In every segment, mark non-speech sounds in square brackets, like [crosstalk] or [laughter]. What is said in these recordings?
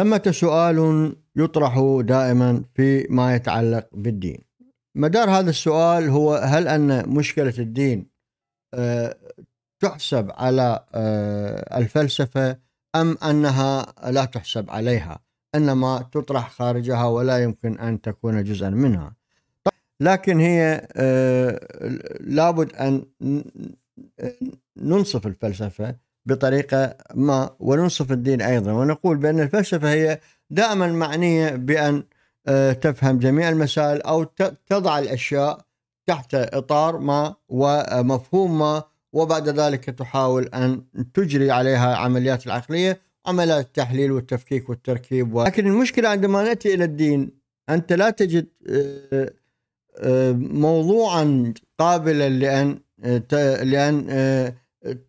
ثمة سؤال يطرح دائما فيما يتعلق بالدين مدار هذا السؤال هو هل أن مشكلة الدين آه، تحسب على آه، الفلسفة أم أنها لا تحسب عليها إنما تطرح خارجها ولا يمكن أن تكون جزءا منها لكن هي آه، لابد أن ننصف الفلسفة بطريقة ما وننصف الدين أيضا ونقول بأن الفلسفة هي دائما معنية بأن آه، تفهم جميع المسائل أو تضع الأشياء تحت إطار ما ومفهوم ما وبعد ذلك تحاول أن تجري عليها عمليات العقلية عمليات التحليل والتفكيك والتركيب و... لكن المشكلة عندما نأتي إلى الدين أنت لا تجد آه، آه، موضوعا قابلا لأن لأن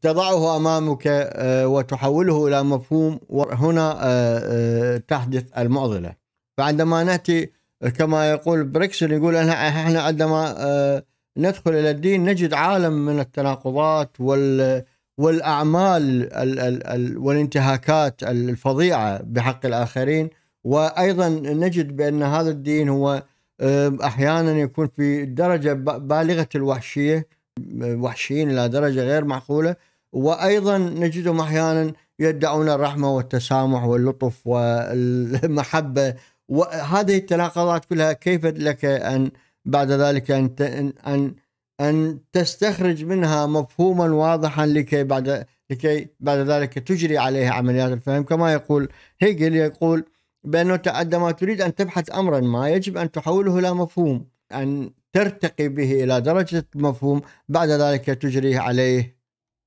تضعه امامك آه، وتحوله الى مفهوم وهنا آه، آه، تحدث المعضله فعندما ناتي كما يقول بريكسل يقول احنا عندما ندخل الى الدين نجد عالم من التناقضات وال والاعمال والانتهاكات الفظيعه بحق الاخرين وايضا نجد بان هذا الدين هو احيانا يكون في درجه بالغه الوحشيه وحشيين إلى درجة غير معقولة وأيضا نجدهم أحيانا يدعون الرحمة والتسامح واللطف والمحبة وهذه التناقضات كلها كيف لك أن بعد ذلك أن أن أن تستخرج منها مفهوما واضحا لكي بعد لكي بعد ذلك تجري عليها عمليات الفهم كما يقول هيجل يقول بأنه عندما تريد أن تبحث أمرا ما يجب أن تحوله إلى مفهوم أن ترتقي به إلى درجة المفهوم بعد ذلك تجري عليه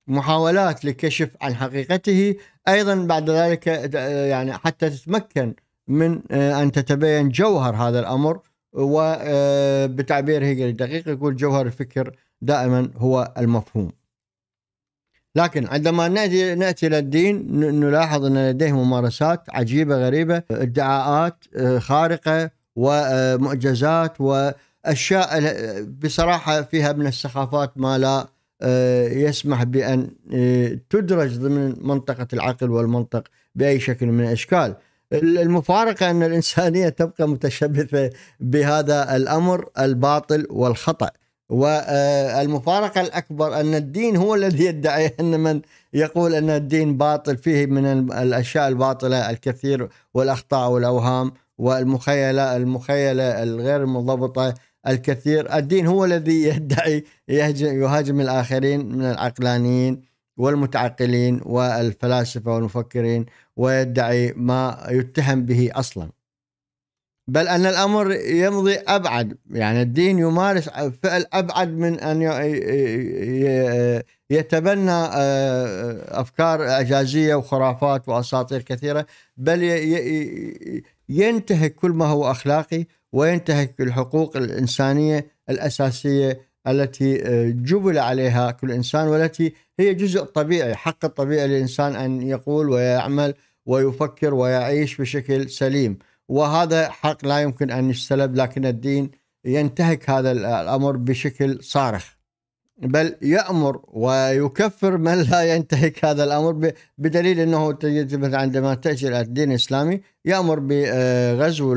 محاولات للكشف عن حقيقته أيضا بعد ذلك يعني حتى تتمكن من آه، أن تتبين جوهر هذا الأمر وبتعبير آه، هيجل الدقيق يقول جوهر الفكر دائما هو المفهوم لكن عندما ناتي ناتي الدين نلاحظ ان لديه ممارسات عجيبه غريبه ادعاءات آه، خارقه ومعجزات و اشياء بصراحه فيها من السخافات ما لا آه، يسمح بان آه، تدرج ضمن منطقه العقل والمنطق باي شكل من الاشكال. المفارقه ان الانسانيه تبقى متشبثه بهذا الامر الباطل والخطا. والمفارقه آه، الاكبر ان الدين هو الذي يدعي ان من يقول ان الدين باطل فيه من الاشياء الباطله الكثير والاخطاء والاوهام والمخيله المخيله الغير منضبطه الكثير الدين هو الذي [laughs] يدعي يهاجم الآخرين من العقلانيين والمتعقلين والفلاسفة والمفكرين ويدعي ما يتهم به أصلا بل أن الأمر يمضي أبعد يعني الدين يمارس فعل أبعد من أن يتبنى آه، أفكار أجازية وخرافات وأساطير كثيرة بل ينتهك كل ما هو أخلاقي وينتهك الحقوق الإنسانية الأساسية التي آه، جبل عليها كل إنسان والتي هي جزء طبيعي حق الطبيعي للإنسان أن يقول ويعمل ويفكر ويعيش بشكل سليم وهذا حق لا يمكن أن يستلب لكن الدين ينتهك هذا الأمر بشكل صارخ بل يأمر ويكفر من لا ينتهك هذا الأمر بدليل أنه عندما تأتي الدين الإسلامي يأمر بغزو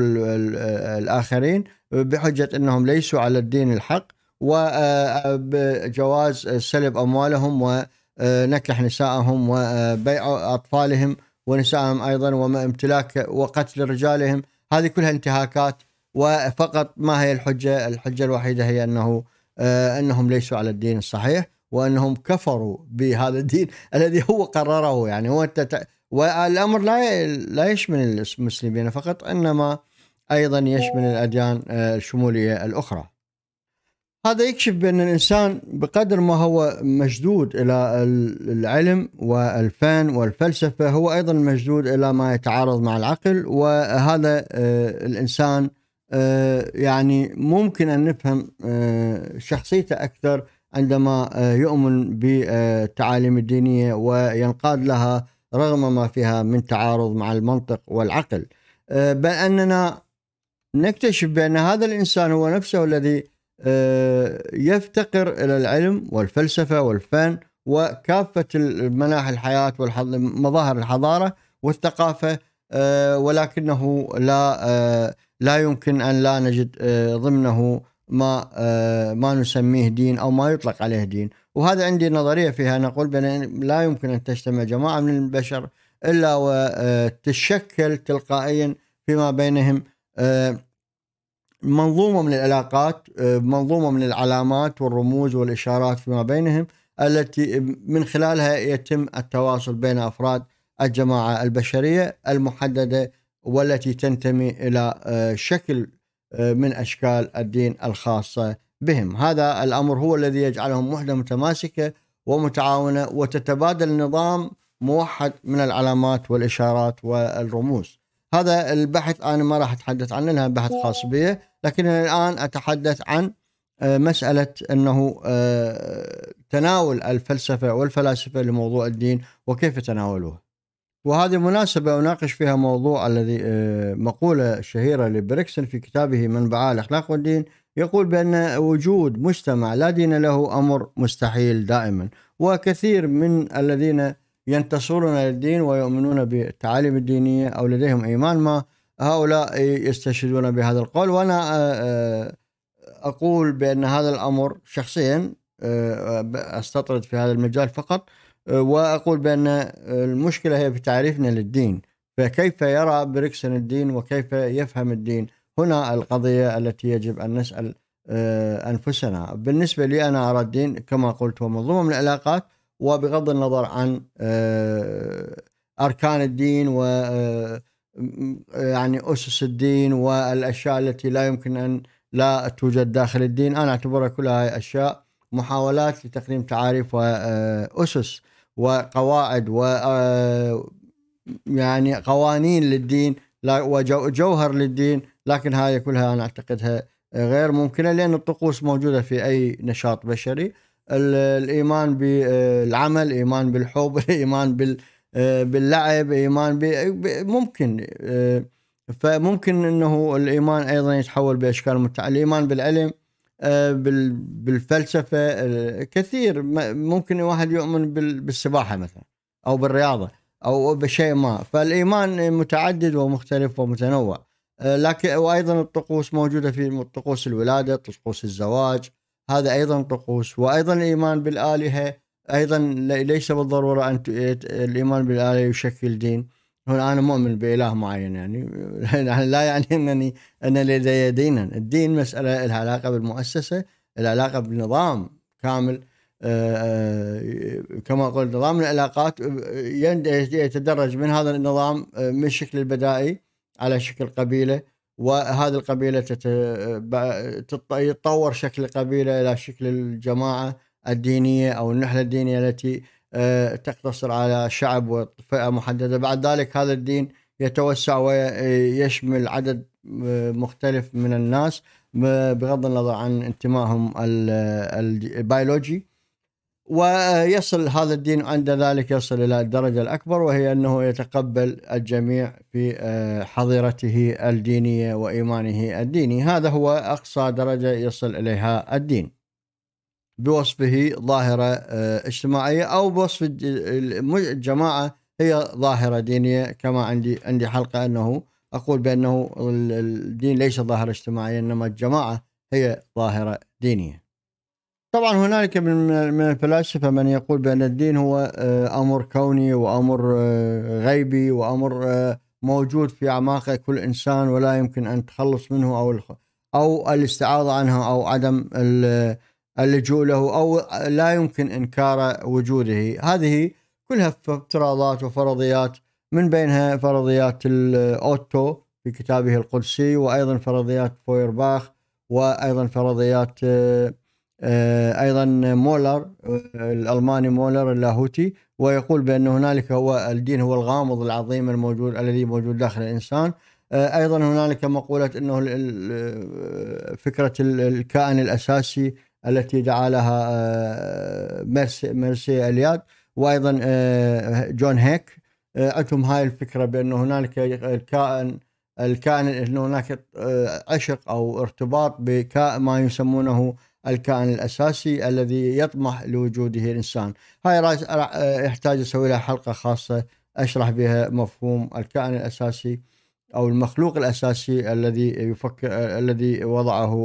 الآخرين بحجة أنهم ليسوا على الدين الحق وجواز آه، سلب أموالهم ونكح آه، نسائهم وبيع آه، أطفالهم ونسائهم أيضا وامتلاك وقتل رجالهم هذه كلها انتهاكات وفقط ما هي الحجة الحجة الوحيدة هي أنه آه، انهم ليسوا على الدين الصحيح وانهم كفروا بهذا الدين الذي هو قرره يعني هو التت... والامر لا لا يشمل المسلمين فقط انما ايضا يشمل الاديان آه، الشموليه الاخرى. هذا يكشف بان الانسان بقدر ما هو مشدود الى العلم والفن والفلسفه هو ايضا مشدود الى ما يتعارض مع العقل وهذا آه، الانسان آه، يعني ممكن أن نفهم آه، شخصيته أكثر عندما آه، يؤمن بالتعاليم الدينية وينقاد لها رغم ما فيها من تعارض مع المنطق والعقل بل أننا نكتشف بأن هذا الإنسان هو نفسه الذي يفتقر إلى العلم والفلسفة والفن وكافة مناحي الحياة ومظاهر الحضارة والثقافة ولكنه لا لا يمكن ان لا نجد آه، ضمنه ما آه، ما نسميه دين او ما يطلق عليه دين، وهذا عندي نظريه فيها نقول بان لا يمكن ان تجتمع جماعه من البشر الا وتتشكل آه، تلقائيا فيما بينهم منظومه من العلاقات، منظومه من العلامات والرموز والاشارات فيما بينهم التي من خلالها يتم التواصل بين افراد الجماعه البشريه المحدده والتي تنتمي الى آه، شكل آه، من اشكال الدين الخاصه بهم، هذا الامر هو الذي يجعلهم وحده متماسكه ومتعاونه وتتبادل نظام موحد من العلامات والاشارات والرموز. هذا البحث انا ما راح اتحدث عنه لها بحث خاص بي لكن الان اتحدث عن آه، مسألة أنه تناول الفلسفة والفلاسفة لموضوع الدين وكيف تناولوه وهذه مناسبة أناقش فيها موضوع الذي آه، مقولة شهيرة لبريكسون في كتابه منبعاء الأخلاق والدين يقول بأن وجود مجتمع لا دين له أمر مستحيل دائما وكثير من الذين ينتصرون للدين ويؤمنون بالتعاليم الدينية أو لديهم إيمان ما هؤلاء يستشهدون بهذا القول وأنا آه، آه، أقول بأن هذا الأمر شخصيا أستطرد في هذا المجال فقط واقول بان المشكله هي في تعريفنا للدين فكيف يرى بريكسون الدين وكيف يفهم الدين هنا القضيه التي يجب ان نسال آه، انفسنا بالنسبه لي انا ارى الدين كما قلت هو منظومه من العلاقات وبغض النظر عن آه، اركان الدين و آه، يعني اسس الدين والاشياء التي لا يمكن ان لا توجد داخل الدين انا اعتبرها كلها اشياء محاولات لتقديم تعاريف واسس وقواعد و آه، يعني قوانين للدين وجوهر للدين لكن هاي كلها انا اعتقدها غير ممكنه لان الطقوس موجوده في اي نشاط بشري الايمان بالعمل آه، ايمان بالحب [laughs] ايمان بال آه، باللعب ايمان ممكن فممكن انه الايمان ايضا يتحول باشكال متعدده الايمان بالعلم آه، بالفلسفه آه، كثير ممكن واحد يؤمن بالسباحه مثلا او بالرياضه او بشيء ما فالايمان متعدد ومختلف ومتنوع آه، لكن وايضا الطقوس موجوده في طقوس الولاده طقوس الزواج هذا ايضا طقوس وايضا الايمان بالالهه ايضا ليس بالضروره ان الايمان بالالهه يشكل دين هنا انا مؤمن باله معين يعني [laughs] لا يعني انني ان لدي دينا، الدين مساله لها علاقه بالمؤسسه، العلاقه بالنظام كامل آه، آه، كما قلت نظام العلاقات آه، يتدرج من هذا النظام من شكل البدائي على شكل قبيله وهذه القبيله يتطور شكل القبيله الى شكل الجماعه الدينيه او النحله الدينيه التي آه، تقتصر على شعب وفئة محددة بعد ذلك هذا الدين يتوسع ويشمل عدد آه، مختلف من الناس بغض النظر عن انتمائهم البيولوجي ويصل هذا الدين عند ذلك يصل الى الدرجه الاكبر وهي انه يتقبل الجميع في آه، حظيرته الدينيه وايمانه الديني، هذا هو اقصى درجه يصل اليها الدين. بوصفه ظاهرة آه، اجتماعية أو بوصف الجماعة هي ظاهرة دينية كما عندي عندي حلقة أنه أقول بأنه الدين ليس ظاهرة اجتماعية إنما الجماعة هي ظاهرة دينية طبعا هنالك من الفلاسفة من يقول بأن الدين هو آه، أمر كوني وأمر آه، غيبي وأمر موجود في أعماق كل إنسان ولا يمكن أن تخلص منه أو أو الاستعاضة عنها أو عدم اللجوء له او لا يمكن انكار وجوده هذه كلها افتراضات وفرضيات من بينها فرضيات الاوتو في كتابه القدسي وايضا فرضيات فويرباخ وايضا فرضيات آه، ايضا مولر الالماني مولر اللاهوتي ويقول بان هنالك هو الدين هو الغامض العظيم الموجود الذي موجود داخل الانسان آه، ايضا هنالك مقوله انه آه، فكره الكائن الاساسي التي جعلها آه، ميرسي ميرسي الياد وايضا آه، جون هيك آه، عندهم هاي الفكره بانه هنالك الكائن الكائن انه هناك عشق او ارتباط بكائن ما يسمونه الكائن الاساسي الذي يطمح لوجوده الانسان، هاي يحتاج اسوي لها حلقه خاصه اشرح بها مفهوم الكائن الاساسي او المخلوق الاساسي الذي يفكر الذي وضعه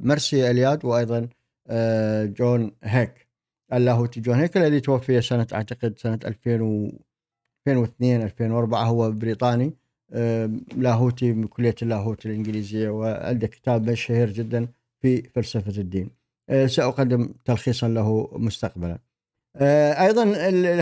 مرسي الياد وايضا آه، جون هيك اللاهوتي جون هيك الذي توفي سنة أعتقد سنة 2000 و 2002 2004 هو بريطاني لاهوتي من كلية اللاهوت الإنجليزية وعنده كتاب شهير جدا في فلسفة الدين آه، سأقدم تلخيصا له مستقبلا آه، أيضا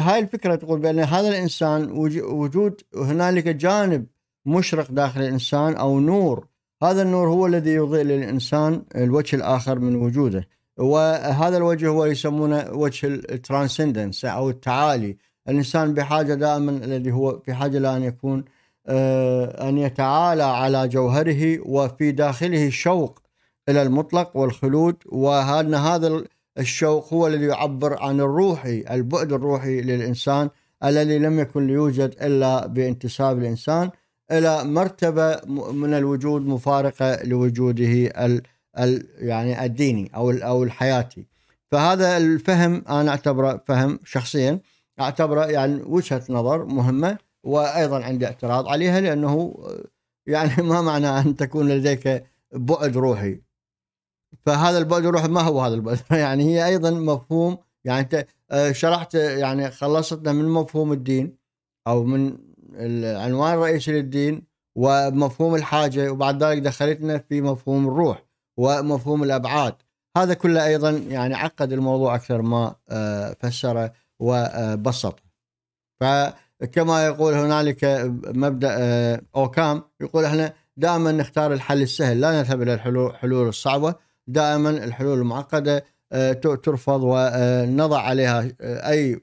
هاي الفكرة تقول بأن هذا الإنسان وجود هنالك جانب مشرق داخل الإنسان أو نور هذا النور هو الذي يضيء للإنسان الوجه الآخر من وجوده وهذا الوجه هو يسمونه وجه الترانسندنس او التعالي الانسان بحاجه دائما الذي هو بحاجه لان يكون آه، ان يتعالى على جوهره وفي داخله شوق الى المطلق والخلود وان هذا الشوق هو الذي يعبر عن الروحي البعد الروحي للانسان الذي لم يكن ليوجد الا بانتساب الانسان الى مرتبه من الوجود مفارقه لوجوده ال يعني الديني او او الحياتي فهذا الفهم انا اعتبره فهم شخصيا اعتبره يعني وجهه نظر مهمه وايضا عندي اعتراض عليها لانه آه، يعني [laughs] ما معنى ان تكون لديك بعد روحي فهذا البعد الروحي ما هو هذا البعد [laughs] يعني هي ايضا مفهوم يعني انت آه، شرحت يعني خلصتنا من مفهوم الدين او من العنوان الرئيسي للدين ومفهوم الحاجه وبعد ذلك دخلتنا في مفهوم الروح ومفهوم الابعاد هذا كله ايضا يعني عقد الموضوع اكثر ما آه، فسره وبسطه فكما يقول هنالك مبدا آه، اوكام يقول احنا دائما نختار الحل السهل لا نذهب الى الحلول الصعبه دائما الحلول المعقده آه، ترفض ونضع عليها اي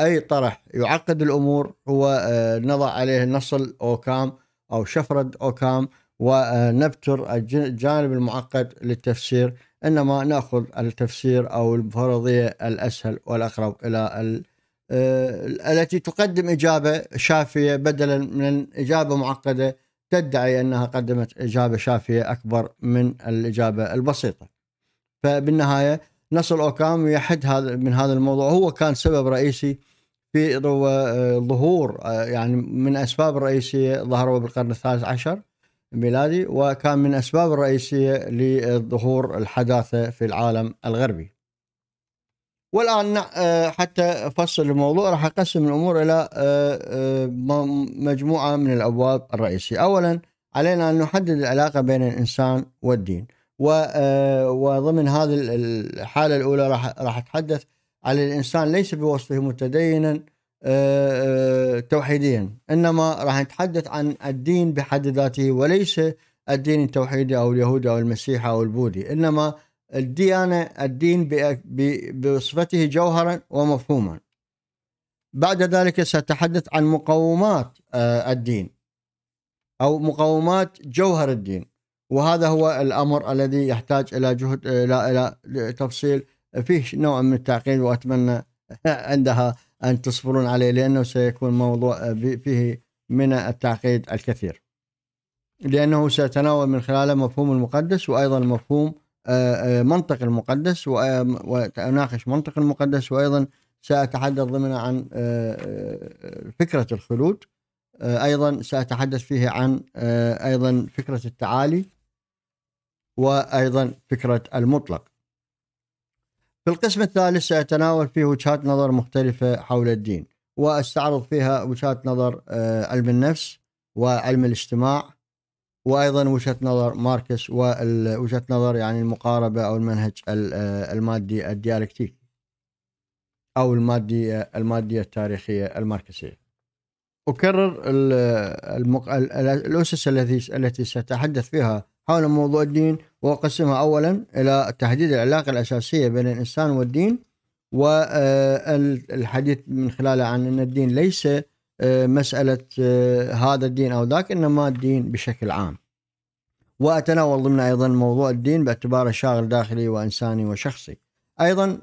اي طرح يعقد الامور هو نضع عليه نصل اوكام او شفره اوكام ونبتر الجانب المعقد للتفسير انما ناخذ التفسير او الفرضيه الاسهل والاقرب الى آه، التي تقدم اجابه شافيه بدلا من اجابه معقده تدعي انها قدمت اجابه شافيه اكبر من الاجابه البسيطه. فبالنهايه نصل اوكام يحد هذا من هذا الموضوع هو كان سبب رئيسي في آه، ظهور آه، يعني من اسباب رئيسيه ظهروا بالقرن الثالث عشر ميلادي وكان من أسباب الرئيسية لظهور الحداثة في العالم الغربي والآن آه، حتى أفصل الموضوع راح أقسم الأمور إلى آه، آه، مجموعة من الأبواب الرئيسية أولا علينا أن نحدد العلاقة بين الإنسان والدين وضمن هذه الحالة الأولى راح أتحدث على الإنسان ليس بوصفه متدينا آه، آه، توحيديا انما راح نتحدث عن الدين بحد ذاته وليس الدين التوحيدي او اليهودي او المسيحي او البوذي انما الديانه الدين بصفته جوهرا ومفهوما بعد ذلك سأتحدث عن مقومات آه، الدين أو مقومات جوهر الدين وهذا هو الأمر الذي يحتاج إلى جهد إلى إلى تفصيل فيه نوع من التعقيد وأتمنى عندها أن تصبرون عليه لأنه سيكون موضوع آه، فيه من التعقيد الكثير لأنه سيتناول من خلاله مفهوم المقدس وأيضا مفهوم آه، آه، منطق المقدس وأناقش منطق المقدس وأيضا سأتحدث ضمنه عن فكرة الخلود أيضا سأتحدث فيه عن أيضا فكرة التعالي وأيضا فكرة المطلق في القسم الثالث سأتناول فيه وجهات نظر مختلفة حول الدين وأستعرض فيها وجهات نظر آه، علم النفس وعلم الاجتماع وايضا وجهه نظر ماركس ووجهه نظر يعني المقاربه او المنهج آه، المادي الديالكتيكي او الماديه آه، الماديه التاريخيه الماركسيه. اكرر الاسس التي التي ساتحدث فيها حول موضوع الدين وأقسمها أولا إلى تحديد العلاقة الأساسية بين الإنسان والدين والحديث من خلاله عن أن الدين ليس آه، مسألة آه، هذا الدين أو ذاك إنما الدين بشكل عام وأتناول ضمن أيضا موضوع الدين باعتباره شاغل داخلي وإنساني وشخصي أيضا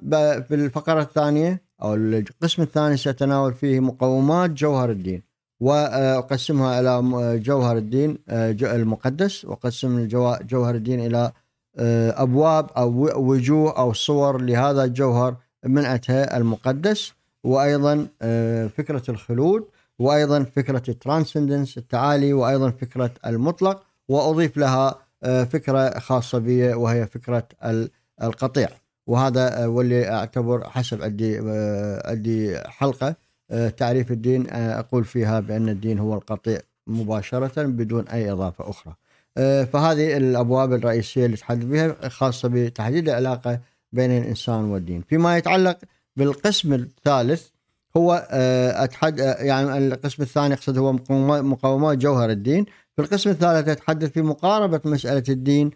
في الفقرة الثانية أو القسم الثاني سأتناول فيه مقومات جوهر الدين واقسمها الى جوهر الدين آه، المقدس واقسم جوهر الدين الى آه، ابواب او وجوه او صور لهذا الجوهر من أتى المقدس وايضا آه، فكره الخلود وايضا فكره الترانسندنس التعالي وايضا فكره المطلق واضيف لها فكره خاصه بي وهي فكره القطيع وهذا واللي اعتبر حسب عندي عندي حلقه آه، تعريف الدين آه، أقول فيها بأن الدين هو القطيع مباشرة بدون أي إضافة أخرى آه، فهذه الأبواب الرئيسية اللي تحدث بها خاصة بتحديد العلاقة بين الإنسان والدين فيما يتعلق بالقسم الثالث هو أتحد يعني القسم الثاني أقصد هو مقومات جوهر الدين في القسم الثالث أتحدث في مقاربة مسألة الدين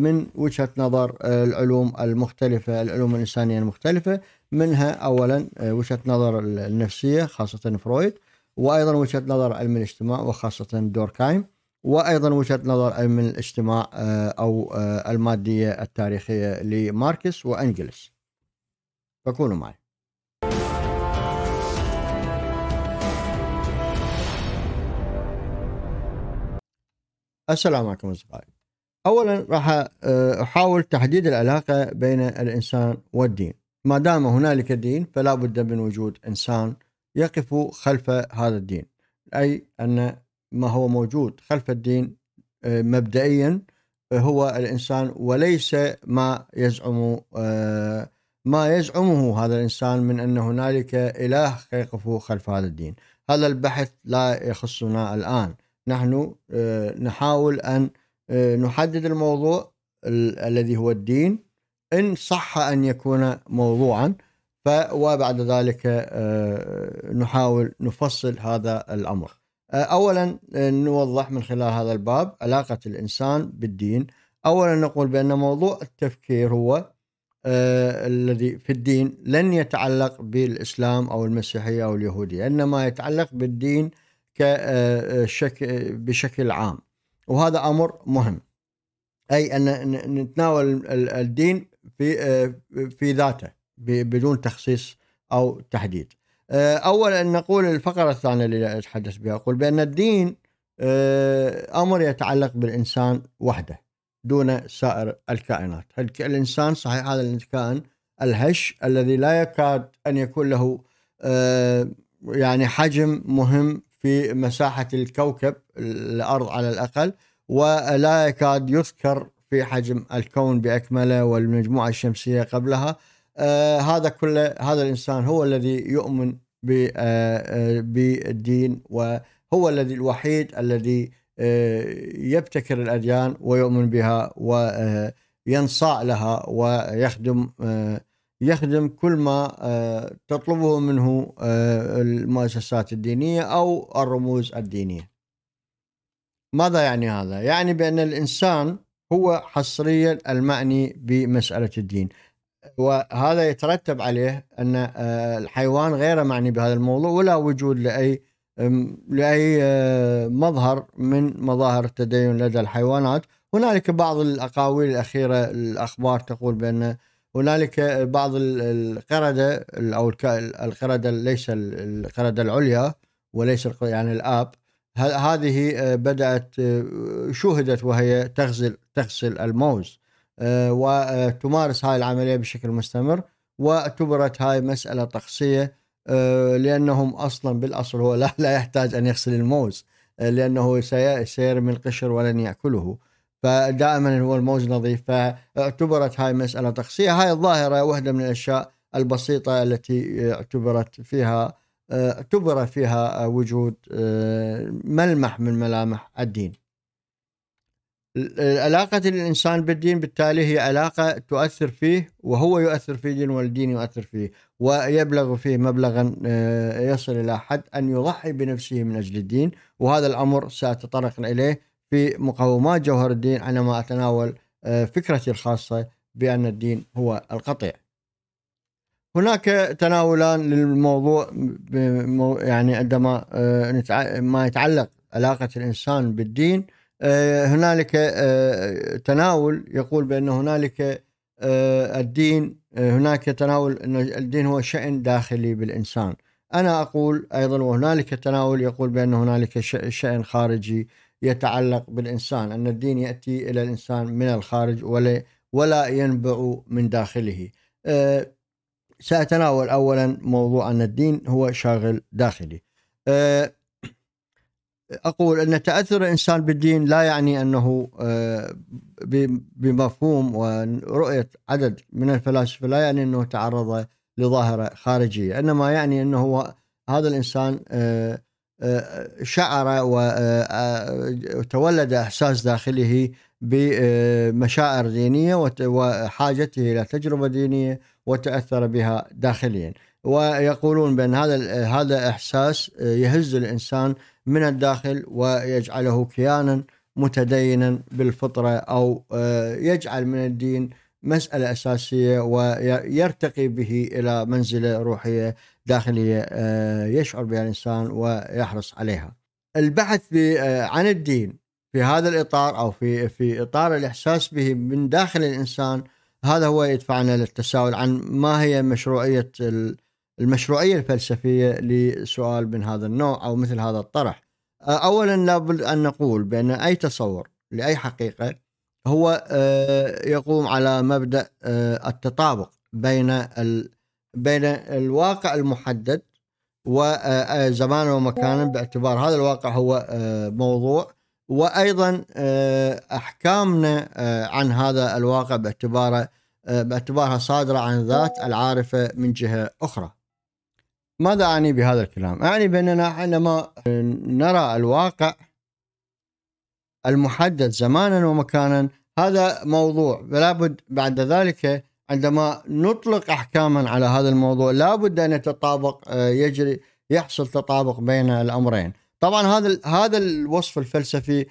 من وجهة نظر العلوم المختلفة العلوم الإنسانية المختلفة منها أولا آه، وجهة نظر النفسية خاصة فرويد وأيضا وجهة نظر علم الاجتماع وخاصة دوركايم وأيضا وجهة نظر علم الاجتماع آه، أو آه، المادية التاريخية لماركس وأنجلس فكونوا معي السلام عليكم أصدقائي أولا راح أحاول تحديد العلاقة بين الإنسان والدين ما دام هنالك دين فلا بد من وجود انسان يقف خلف هذا الدين اي ان ما هو موجود خلف الدين آه، مبدئيا هو الانسان وليس ما يزعم آه، ما يزعمه هذا الانسان من ان هنالك اله يقف خلف هذا الدين هذا البحث لا يخصنا الان نحن آه، نحاول ان نحدد الموضوع الذي هو الدين إن صح أن يكون موضوعا وبعد ذلك آه، نحاول نفصل هذا الأمر آه، أولا آه، نوضح من خلال هذا الباب علاقة الإنسان بالدين أولا نقول بأن موضوع التفكير هو الذي في الدين لن يتعلق بالإسلام أو المسيحية أو اليهودية إنما يتعلق بالدين بشكل عام وهذا أمر مهم أي أن نتناول الدين في آه، في ذاته بدون تخصيص او تحديد. آه، اولا نقول الفقره الثانيه اللي اتحدث بها اقول بان الدين آه، امر يتعلق بالانسان وحده دون سائر الكائنات، الانسان صحيح هذا الكائن الهش الذي لا يكاد ان يكون له يعني حجم مهم في مساحه الكوكب الارض على الاقل ولا يكاد يذكر في حجم الكون باكمله والمجموعه الشمسيه قبلها آه هذا كله هذا الانسان هو الذي يؤمن آه، آه، بالدين وهو الذي الوحيد الذي آه، يبتكر الاديان ويؤمن بها وينصاع لها ويخدم يخدم كل ما تطلبه منه المؤسسات الدينيه او الرموز الدينيه. ماذا يعني هذا؟ يعني بان الانسان هو حصريا المعني بمسألة الدين وهذا يترتب عليه أن آه، الحيوان غير معني بهذا الموضوع ولا وجود لأي لأي آه، مظهر من مظاهر التدين لدى الحيوانات هنالك بعض الأقاويل الأخيرة الأخبار تقول بأن هنالك بعض القردة أو القردة ليس القردة العليا وليس يعني الآب هذه آه، بدأت آه، شوهدت وهي تغسل تغسل الموز آه، وتمارس هاي العملية بشكل مستمر واعتبرت هاي مسألة طقسيه لأنهم أصلا بالأصل هو لا, لا يحتاج أن يغسل الموز لأنه سيرمي القشر ولن يأكله فدائما هو الموز نظيف فاعتبرت هاي مسألة طقسيه هاي الظاهرة واحدة من الأشياء البسيطة التي اعتبرت فيها اعتبر آه، فيها آه، وجود آه، ملمح من ملامح الدين علاقة الإنسان بالدين بالتالي هي علاقة تؤثر فيه وهو يؤثر في دين والدين يؤثر فيه ويبلغ فيه مبلغا يصل إلى حد أن يضحي بنفسه من أجل الدين وهذا الأمر سأتطرق إليه في مقومات جوهر الدين عندما أتناول فكرتي الخاصة بأن الدين هو القطيع هناك تناولان للموضوع يعني عندما آه، ما يتعلق علاقة الإنسان بالدين آه، هنالك آه، تناول يقول بأن هنالك الدين هناك تناول أن الدين هو شأن داخلي بالإنسان أنا أقول أيضا وهنالك تناول يقول بأن هنالك شأن خارجي يتعلق بالإنسان أن الدين يأتي إلى الإنسان من الخارج ولا ولا ينبع من داخله سأتناول أولا موضوع أن الدين هو شاغل داخلي أه، أقول أن تأثر الإنسان بالدين لا يعني أنه أه، بمفهوم ورؤية عدد من الفلاسفة لا يعني أنه تعرض لظاهرة خارجية إنما يعني أنه هذا الإنسان أه، شعر وتولد إحساس داخله بمشاعر دينية وحاجته إلى تجربة دينية وتاثر بها داخليا ويقولون بان هذا هذا احساس يهز الانسان من الداخل ويجعله كيانا متدينا بالفطره او آه، يجعل من الدين مساله اساسيه ويرتقي به الى منزله روحيه داخليه آه، يشعر بها الانسان ويحرص عليها. البحث آه، عن الدين في هذا الاطار او في في اطار الاحساس به من داخل الانسان هذا هو يدفعنا للتساؤل عن ما هي مشروعية المشروعية الفلسفية لسؤال من هذا النوع أو مثل هذا الطرح أولا لابد أن نقول بأن أي تصور لأي حقيقة هو يقوم على مبدأ التطابق بين بين الواقع المحدد وزمانه ومكانه باعتبار هذا الواقع هو موضوع وايضا آه، احكامنا آه، عن هذا الواقع باعتباره آه، باعتبارها صادره عن ذات العارفه من جهه اخرى. ماذا اعني بهذا الكلام؟ اعني باننا عندما نرى الواقع المحدد زمانا ومكانا هذا موضوع فلابد بعد ذلك عندما نطلق احكاما على هذا الموضوع لابد ان يتطابق يجري يحصل تطابق بين الامرين طبعا هذا هذا الوصف الفلسفي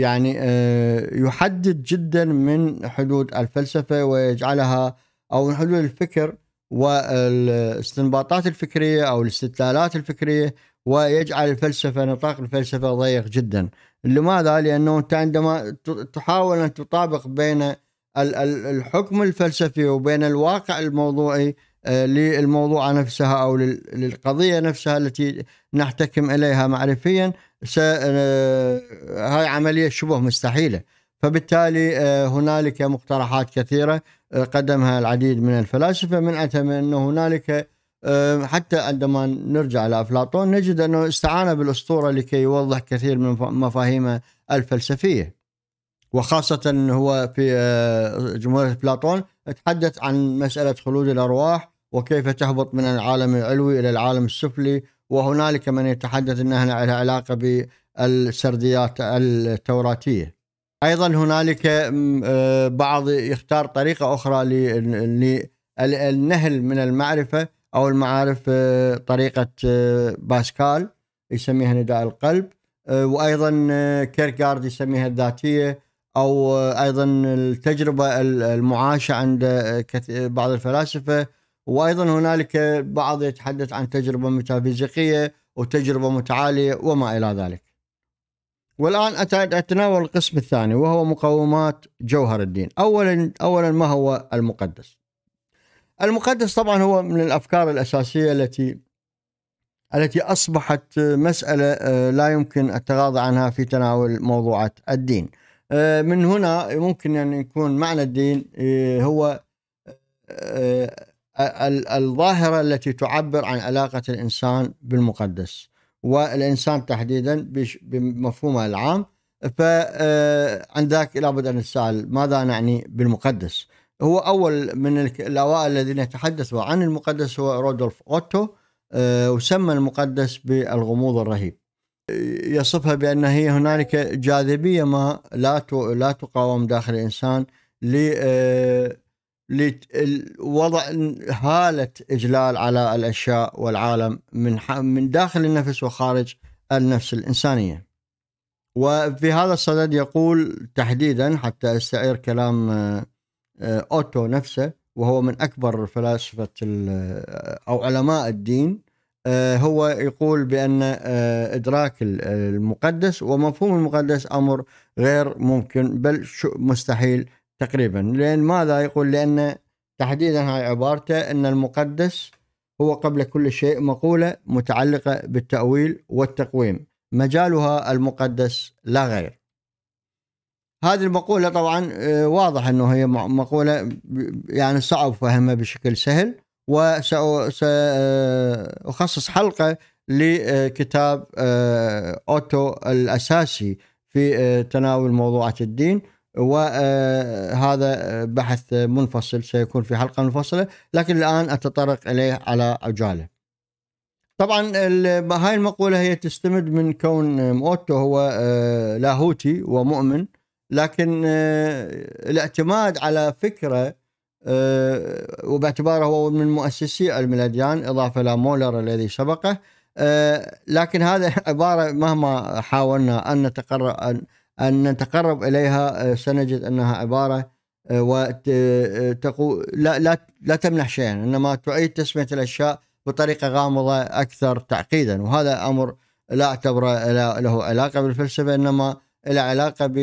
يعني آه، يحدد جدا من حدود الفلسفه ويجعلها او حدود الفكر والاستنباطات الفكريه او الاستدلالات الفكريه ويجعل الفلسفه نطاق الفلسفه ضيق جدا لماذا؟ لانه انت عندما تحاول ان تطابق بين الحكم الفلسفي وبين الواقع الموضوعي آه، للموضوع نفسها او للقضيه نفسها التي نحتكم اليها معرفيا آه، هاي عمليه شبه مستحيله فبالتالي آه، هنالك مقترحات كثيره قدمها العديد من الفلاسفه من اتم انه هنالك حتى عندما نرجع لافلاطون نجد انه استعان بالاسطوره لكي يوضح كثير من مفاهيمه الفلسفيه وخاصة هو في جمهورية أفلاطون تحدث عن مسألة خلود الأرواح وكيف تهبط من العالم العلوي إلى العالم السفلي وهنالك من يتحدث أنها لها علاقة بالسرديات التوراتية أيضا هنالك آه، بعض يختار طريقة أخرى للنهل من المعرفة أو المعارف آه، طريقة آه، باسكال يسميها نداء القلب وايضا كيركارد يسميها الذاتيه او ايضا التجربه المعاشه عند بعض الفلاسفه وايضا هنالك بعض يتحدث عن تجربه ميتافيزيقيه وتجربه متعاليه وما الى ذلك. والان اتناول القسم الثاني وهو مقومات جوهر الدين. اولا اولا ما هو المقدس؟ المقدس طبعا هو من الافكار الاساسيه التي التي اصبحت مساله آه، لا يمكن التغاضى عنها في تناول موضوعات الدين. آه، من هنا ممكن ان يكون معنى الدين آه، هو الظاهرة التي تعبر عن علاقة الإنسان بالمقدس والإنسان تحديدا بمفهومه العام فعن آه، ذاك لابد أن نسأل ماذا نعني بالمقدس هو أول من الأوائل الذين تحدثوا عن المقدس هو رودولف أوتو آه، وسمى المقدس بالغموض الرهيب يصفها بأن هي هنالك جاذبية ما لا لا تقاوم داخل الإنسان آه، لوضع هالة إجلال على الأشياء والعالم من من داخل النفس وخارج النفس الإنسانية وفي هذا الصدد يقول تحديدا حتى استعير كلام آه، آه، أوتو نفسه وهو من أكبر فلاسفة آه، أو علماء الدين هو يقول بأن إدراك المقدس ومفهوم المقدس أمر غير ممكن بل مستحيل تقريبا لأن ماذا يقول لأن تحديدا هاي عبارته أن المقدس هو قبل كل شيء مقولة متعلقة بالتأويل والتقويم مجالها المقدس لا غير هذه المقولة طبعا آه، واضح أنه هي مقولة يعني صعب فهمها بشكل سهل وسأخصص آه، حلقة لكتاب آه، أوتو الأساسي في تناول موضوعات الدين وهذا آه، بحث منفصل سيكون في حلقه منفصله لكن الان اتطرق اليه على عجاله. طبعا هاي المقوله هي تستمد من كون اوتو هو آه، لاهوتي ومؤمن لكن آه، الاعتماد على فكره وباعتباره هو من مؤسسي علم الاديان اضافه الى مولر الذي سبقه لكن هذا [laughs] عباره مهما حاولنا ان نتقرب أن نتقرب إليها آه، سنجد أنها عبارة آه، وتقول آه، لا لا لا تمنح شيئا انما تعيد تسميه الاشياء بطريقه غامضه اكثر تعقيدا وهذا امر لا اعتبره له علاقه بالفلسفه انما له علاقه ب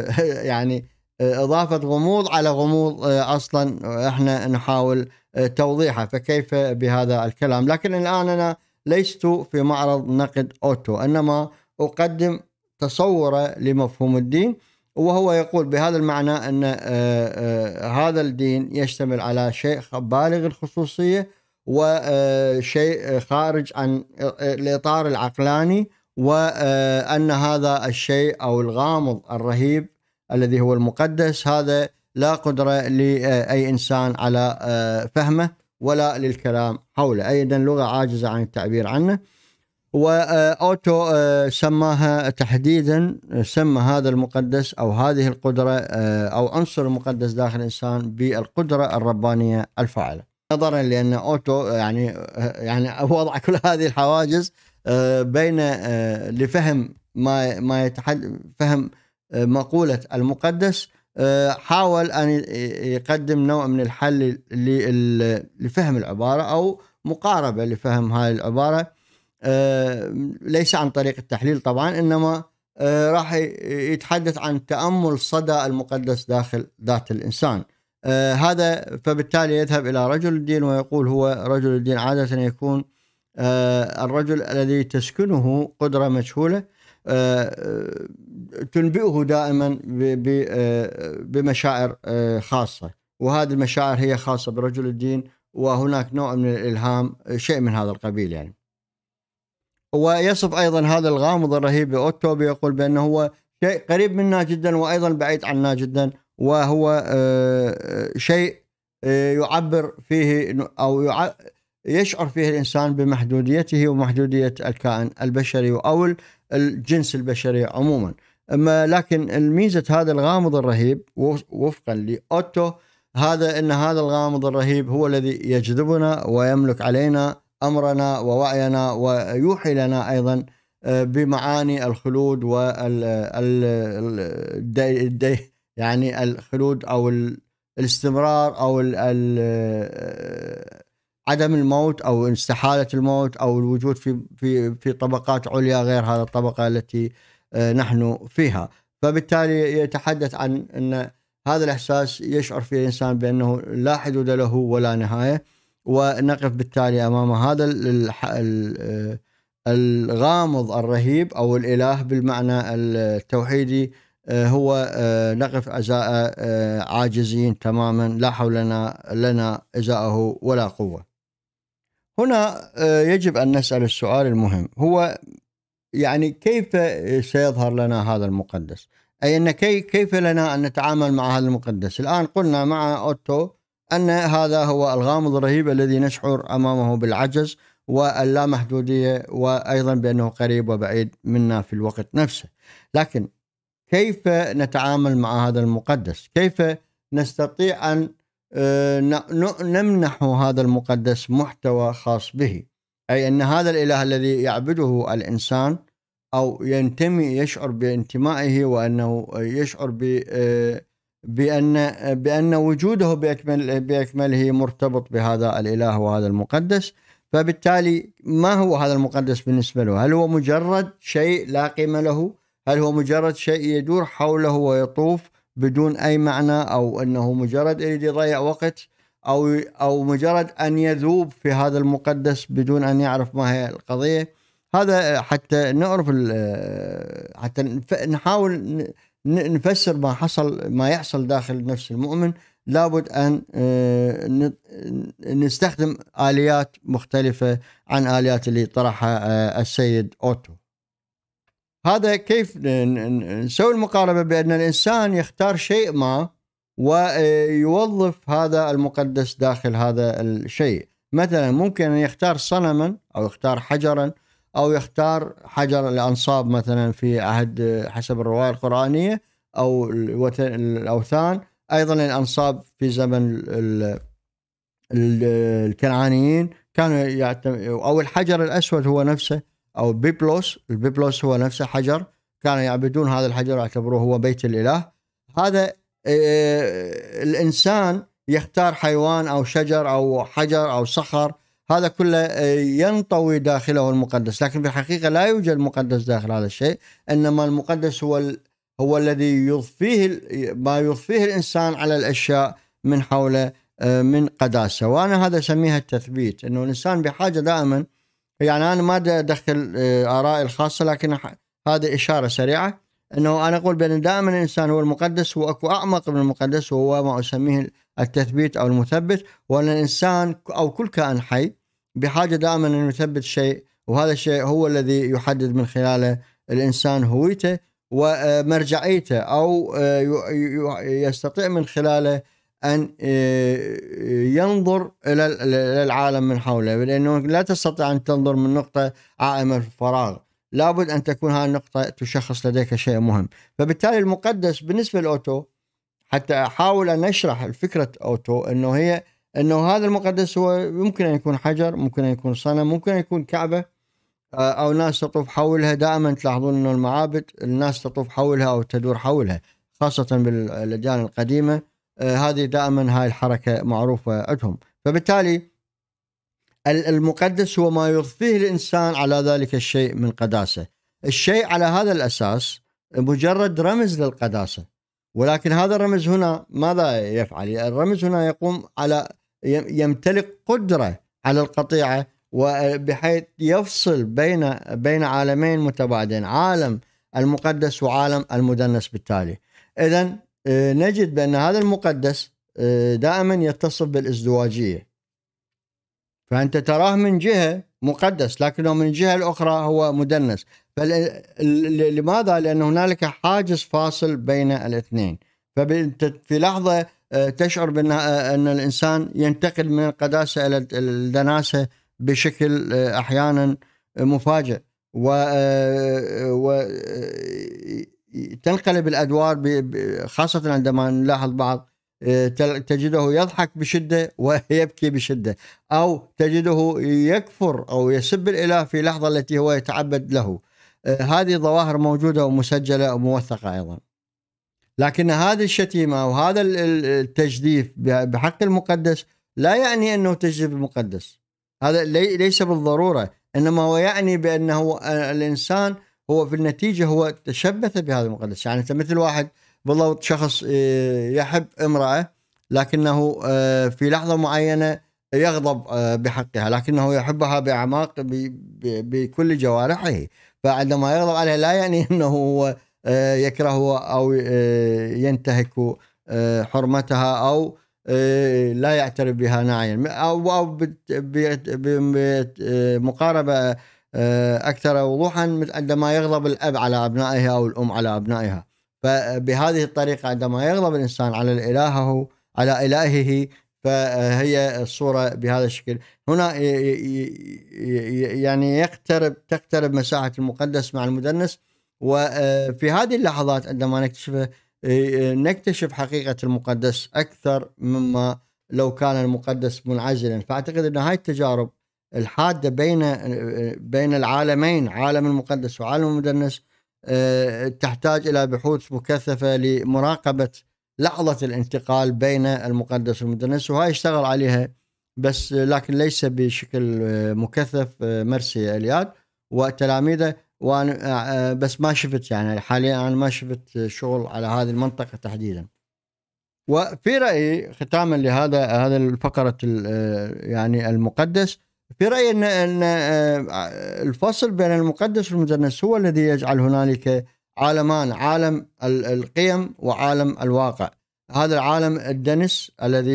[laughs] يعني اضافه غموض على غموض اصلا احنا نحاول توضيحه فكيف بهذا الكلام لكن الان انا لست في معرض نقد اوتو انما اقدم تصوره لمفهوم الدين وهو يقول بهذا المعنى أن آه، آه، هذا الدين يشتمل على شيء بالغ الخصوصية وشيء آه، خارج عن الإطار العقلاني وأن هذا الشيء أو الغامض الرهيب الذي هو المقدس هذا لا قدرة لأي إنسان على فهمه ولا للكلام حوله أيضا لغة عاجزة عن التعبير عنه واوتو آه، سماها تحديدا سمى هذا المقدس او هذه القدره آه، او عنصر المقدس داخل الانسان بالقدره الربانيه الفاعله نظرا لان اوتو يعني آه، يعني وضع كل هذه الحواجز بين لفهم ما ما يتحد فهم مقوله المقدس حاول ان يقدم نوع من الحل لفهم العباره او مقاربه لفهم هذه العباره آه، ليس عن طريق التحليل طبعا انما آه، راح يتحدث عن تامل صدى المقدس داخل ذات الانسان آه، هذا فبالتالي يذهب الى رجل الدين ويقول هو رجل الدين عاده يكون الرجل الذي تسكنه قدره مجهوله تنبئه دائما بمشاعر خاصه وهذه المشاعر هي خاصه برجل الدين وهناك نوع من الالهام شيء من هذا القبيل يعني ويصف ايضا هذا الغامض الرهيب اوتو يقول بانه هو شيء قريب منا جدا وايضا بعيد عنا جدا وهو آه، آه، شيء آه، يعبر فيه او يشعر فيه الانسان بمحدوديته ومحدوديه الكائن البشري او الجنس البشري عموما اما لكن الميزه هذا الغامض الرهيب وفقا لاوتو هذا ان هذا الغامض الرهيب هو الذي يجذبنا ويملك علينا امرنا ووعينا ويوحي لنا ايضا آه، بمعاني الخلود وال يعني الخلود او الاستمرار او آه، عدم الموت او استحاله الموت او الوجود في في في طبقات عليا غير هذه الطبقه التي آه، نحن فيها فبالتالي يتحدث عن ان هذا الاحساس يشعر فيه الانسان بانه لا حدود له ولا نهايه ونقف بالتالي امام هذا آه، الغامض الرهيب او الاله بالمعنى التوحيدي آه، هو آه، نقف ازاء عاجزين تماما لا حول لنا لنا ازاءه ولا قوه. هنا يجب ان نسال السؤال المهم هو يعني كيف سيظهر لنا هذا المقدس؟ اي ان كيف لنا ان نتعامل مع هذا المقدس؟ الان قلنا مع اوتو أن هذا هو الغامض الرهيب الذي نشعر أمامه بالعجز واللامحدودية وأيضا بأنه قريب وبعيد منا في الوقت نفسه لكن كيف نتعامل مع هذا المقدس كيف نستطيع أن آه، نمنح هذا المقدس محتوى خاص به أي أن هذا الإله الذي يعبده الإنسان أو ينتمي يشعر بانتمائه وأنه يشعر ب آه، بأن بأن وجوده بأكمل بأكمله مرتبط بهذا الإله وهذا المقدس فبالتالي ما هو هذا المقدس بالنسبة له هل هو مجرد شيء لا قيمة له هل هو مجرد شيء يدور حوله ويطوف بدون أي معنى أو أنه مجرد يريد يضيع وقت أو أو مجرد أن يذوب في هذا المقدس بدون أن يعرف ما هي القضية هذا حتى نعرف حتى نحاول نفسر ما حصل ما يحصل داخل نفس المؤمن لابد ان آه، نستخدم اليات مختلفه عن اليات اللي طرحها آه، السيد اوتو. هذا كيف نسوي المقاربه بان الانسان يختار شيء ما ويوظف آه، هذا المقدس داخل هذا الشيء مثلا ممكن أن يختار صنما أو يختار حجرا او يختار حجر الانصاب مثلا في عهد حسب الروايه القرانيه او الاوثان ايضا الانصاب في زمن الكنعانيين كانوا يعتم... او الحجر الاسود هو نفسه او بيبلوس البيبلوس هو نفسه حجر كانوا يعبدون هذا الحجر يعتبروه هو بيت الاله هذا آه، آه، الانسان يختار حيوان او شجر او حجر او صخر هذا كله آه، ينطوي داخله المقدس لكن في الحقيقة لا يوجد مقدس داخل هذا الشيء إنما المقدس هو ال... هو الذي يضفيه ما يضفيه الإنسان على الأشياء من حوله آه، من قداسة وأنا هذا أسميها التثبيت أنه الإنسان بحاجة دائما يعني أنا ما أدخل آه، آرائي الخاصة لكن هذه إشارة سريعة أنه أنا أقول بأن دائما الإنسان هو المقدس وأكو أعمق من المقدس وهو ما أسميه التثبيت أو المثبت وأن الإنسان أو كل كائن حي بحاجه دائما انه يثبت شيء وهذا الشيء هو الذي يحدد من خلاله الانسان هويته ومرجعيته او آه، يستطيع من خلاله ان آه، ينظر الى العالم من حوله لانه لا تستطيع ان تنظر من نقطه عائمه في الفراغ لابد ان تكون هذه النقطه تشخص لديك شيء مهم فبالتالي المقدس بالنسبه لاوتو حتى احاول ان اشرح الفكره اوتو انه هي انه هذا المقدس هو يمكن ان يكون حجر ممكن ان يكون صنم ممكن ان يكون كعبه آه، او ناس تطوف حولها دائما تلاحظون انه المعابد الناس تطوف حولها او تدور حولها خاصه بالاديان القديمه آه، هذه دائما هاي الحركه معروفه عندهم فبالتالي المقدس هو ما يضفيه الانسان على ذلك الشيء من قداسه الشيء على هذا الاساس مجرد رمز للقداسه ولكن هذا الرمز هنا ماذا يفعل؟ الرمز هنا يقوم على يمتلك قدره على القطيعه وبحيث يفصل بين بين عالمين متباعدين عالم المقدس وعالم المدنس بالتالي اذا آه، نجد بان هذا المقدس آه، دائما يتصف بالازدواجيه فانت تراه من جهه مقدس لكنه من الجهه الاخرى هو مدنس لماذا لان هنالك حاجز فاصل بين الاثنين ففي لحظه آه، تشعر بان آه، أن الإنسان ينتقل من القداسة إلى الدناسة بشكل آه، أحيانا مفاجئ و, وتنقلب تنقلب الادوار خاصه عندما نلاحظ بعض تجده يضحك بشده [laughs] ويبكي بشده او تجده يكفر او يسب الاله في اللحظه التي هو يتعبد له هذه ظواهر موجوده ومسجله وموثقه ايضا لكن هذه الشتيمه وهذا التجديف بحق المقدس لا يعني انه تجديف المقدس هذا ليس بالضروره انما هو يعني بانه آه، الانسان هو في النتيجه هو تشبث بهذا المقدس يعني انت مثل واحد بالضبط شخص آه، يحب امراه لكنه آه، في لحظه معينه يغضب بحقها لكنه يحبها باعماق بكل جوارحه فعندما يغضب عليها لا يعني [laughs] انه هو آه، يكره أو آه، ينتهك آه، حرمتها أو لا يعترف بها ناعيا أو بمقاربة أكثر وضوحا عندما يغضب الأب على أبنائه أو الأم على أبنائها فبهذه الطريقة عندما يغضب الإنسان على إلهه على إلهه فهي الصورة بهذا الشكل هنا يعني يقترب تقترب مساحة المقدس مع المدنس وفي هذه اللحظات عندما نكتشفه نكتشف حقيقة المقدس أكثر مما لو كان المقدس منعزلا فأعتقد أن هاي التجارب الحادة بين بين العالمين عالم المقدس وعالم المدنس تحتاج إلى بحوث مكثفة لمراقبة لحظة الانتقال بين المقدس والمدنس وهاي اشتغل عليها بس لكن ليس بشكل مكثف مرسي الياد وتلاميذه وانا آه، آه، بس ما شفت يعني حاليا انا ما شفت شغل على هذه المنطقه تحديدا وفي رايي ختاما لهذا هذا الفقره آه، يعني المقدس في رايي ان ان الفصل بين المقدس والمدنس هو الذي يجعل هنالك عالمان عالم القيم وعالم الواقع هذا العالم الدنس الذي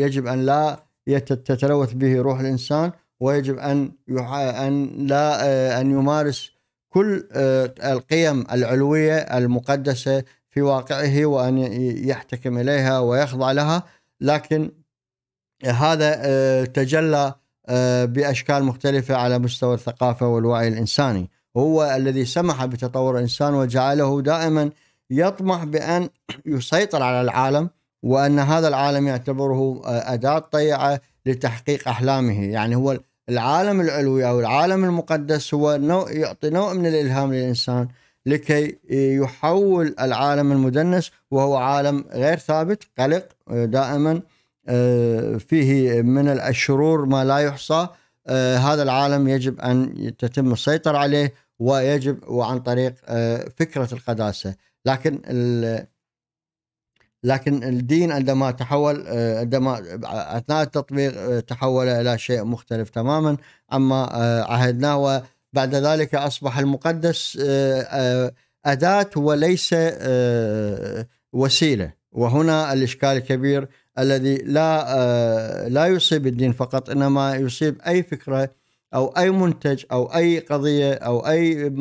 يجب ان لا تتلوث به روح الانسان ويجب ان ان لا آه، ان يمارس كل آه، القيم العلويه المقدسه في واقعه وان يحتكم اليها ويخضع لها لكن هذا آه، تجلى باشكال مختلفه على مستوى الثقافه والوعي الانساني هو الذي سمح بتطور الانسان وجعله دائما يطمح بان يسيطر على العالم وان هذا العالم يعتبره اداه طيعه لتحقيق احلامه يعني هو العالم العلوي او العالم المقدس هو نوع يعطي نوع من الالهام للانسان لكي يحول العالم المدنس وهو عالم غير ثابت قلق آه، دائما آه، فيه من الشرور ما لا يحصى آه، هذا العالم يجب ان تتم السيطره عليه ويجب وعن طريق فكره القداسه لكن لكن الدين عندما تحول آه، عندما اثناء التطبيق آه، تحول الى شيء مختلف تماما عما آه، عهدناه وبعد ذلك اصبح المقدس اداه وليس وسيله وهنا الاشكال الكبير الذي لا لا يصيب الدين فقط انما يصيب اي فكره او اي منتج او اي قضيه او اي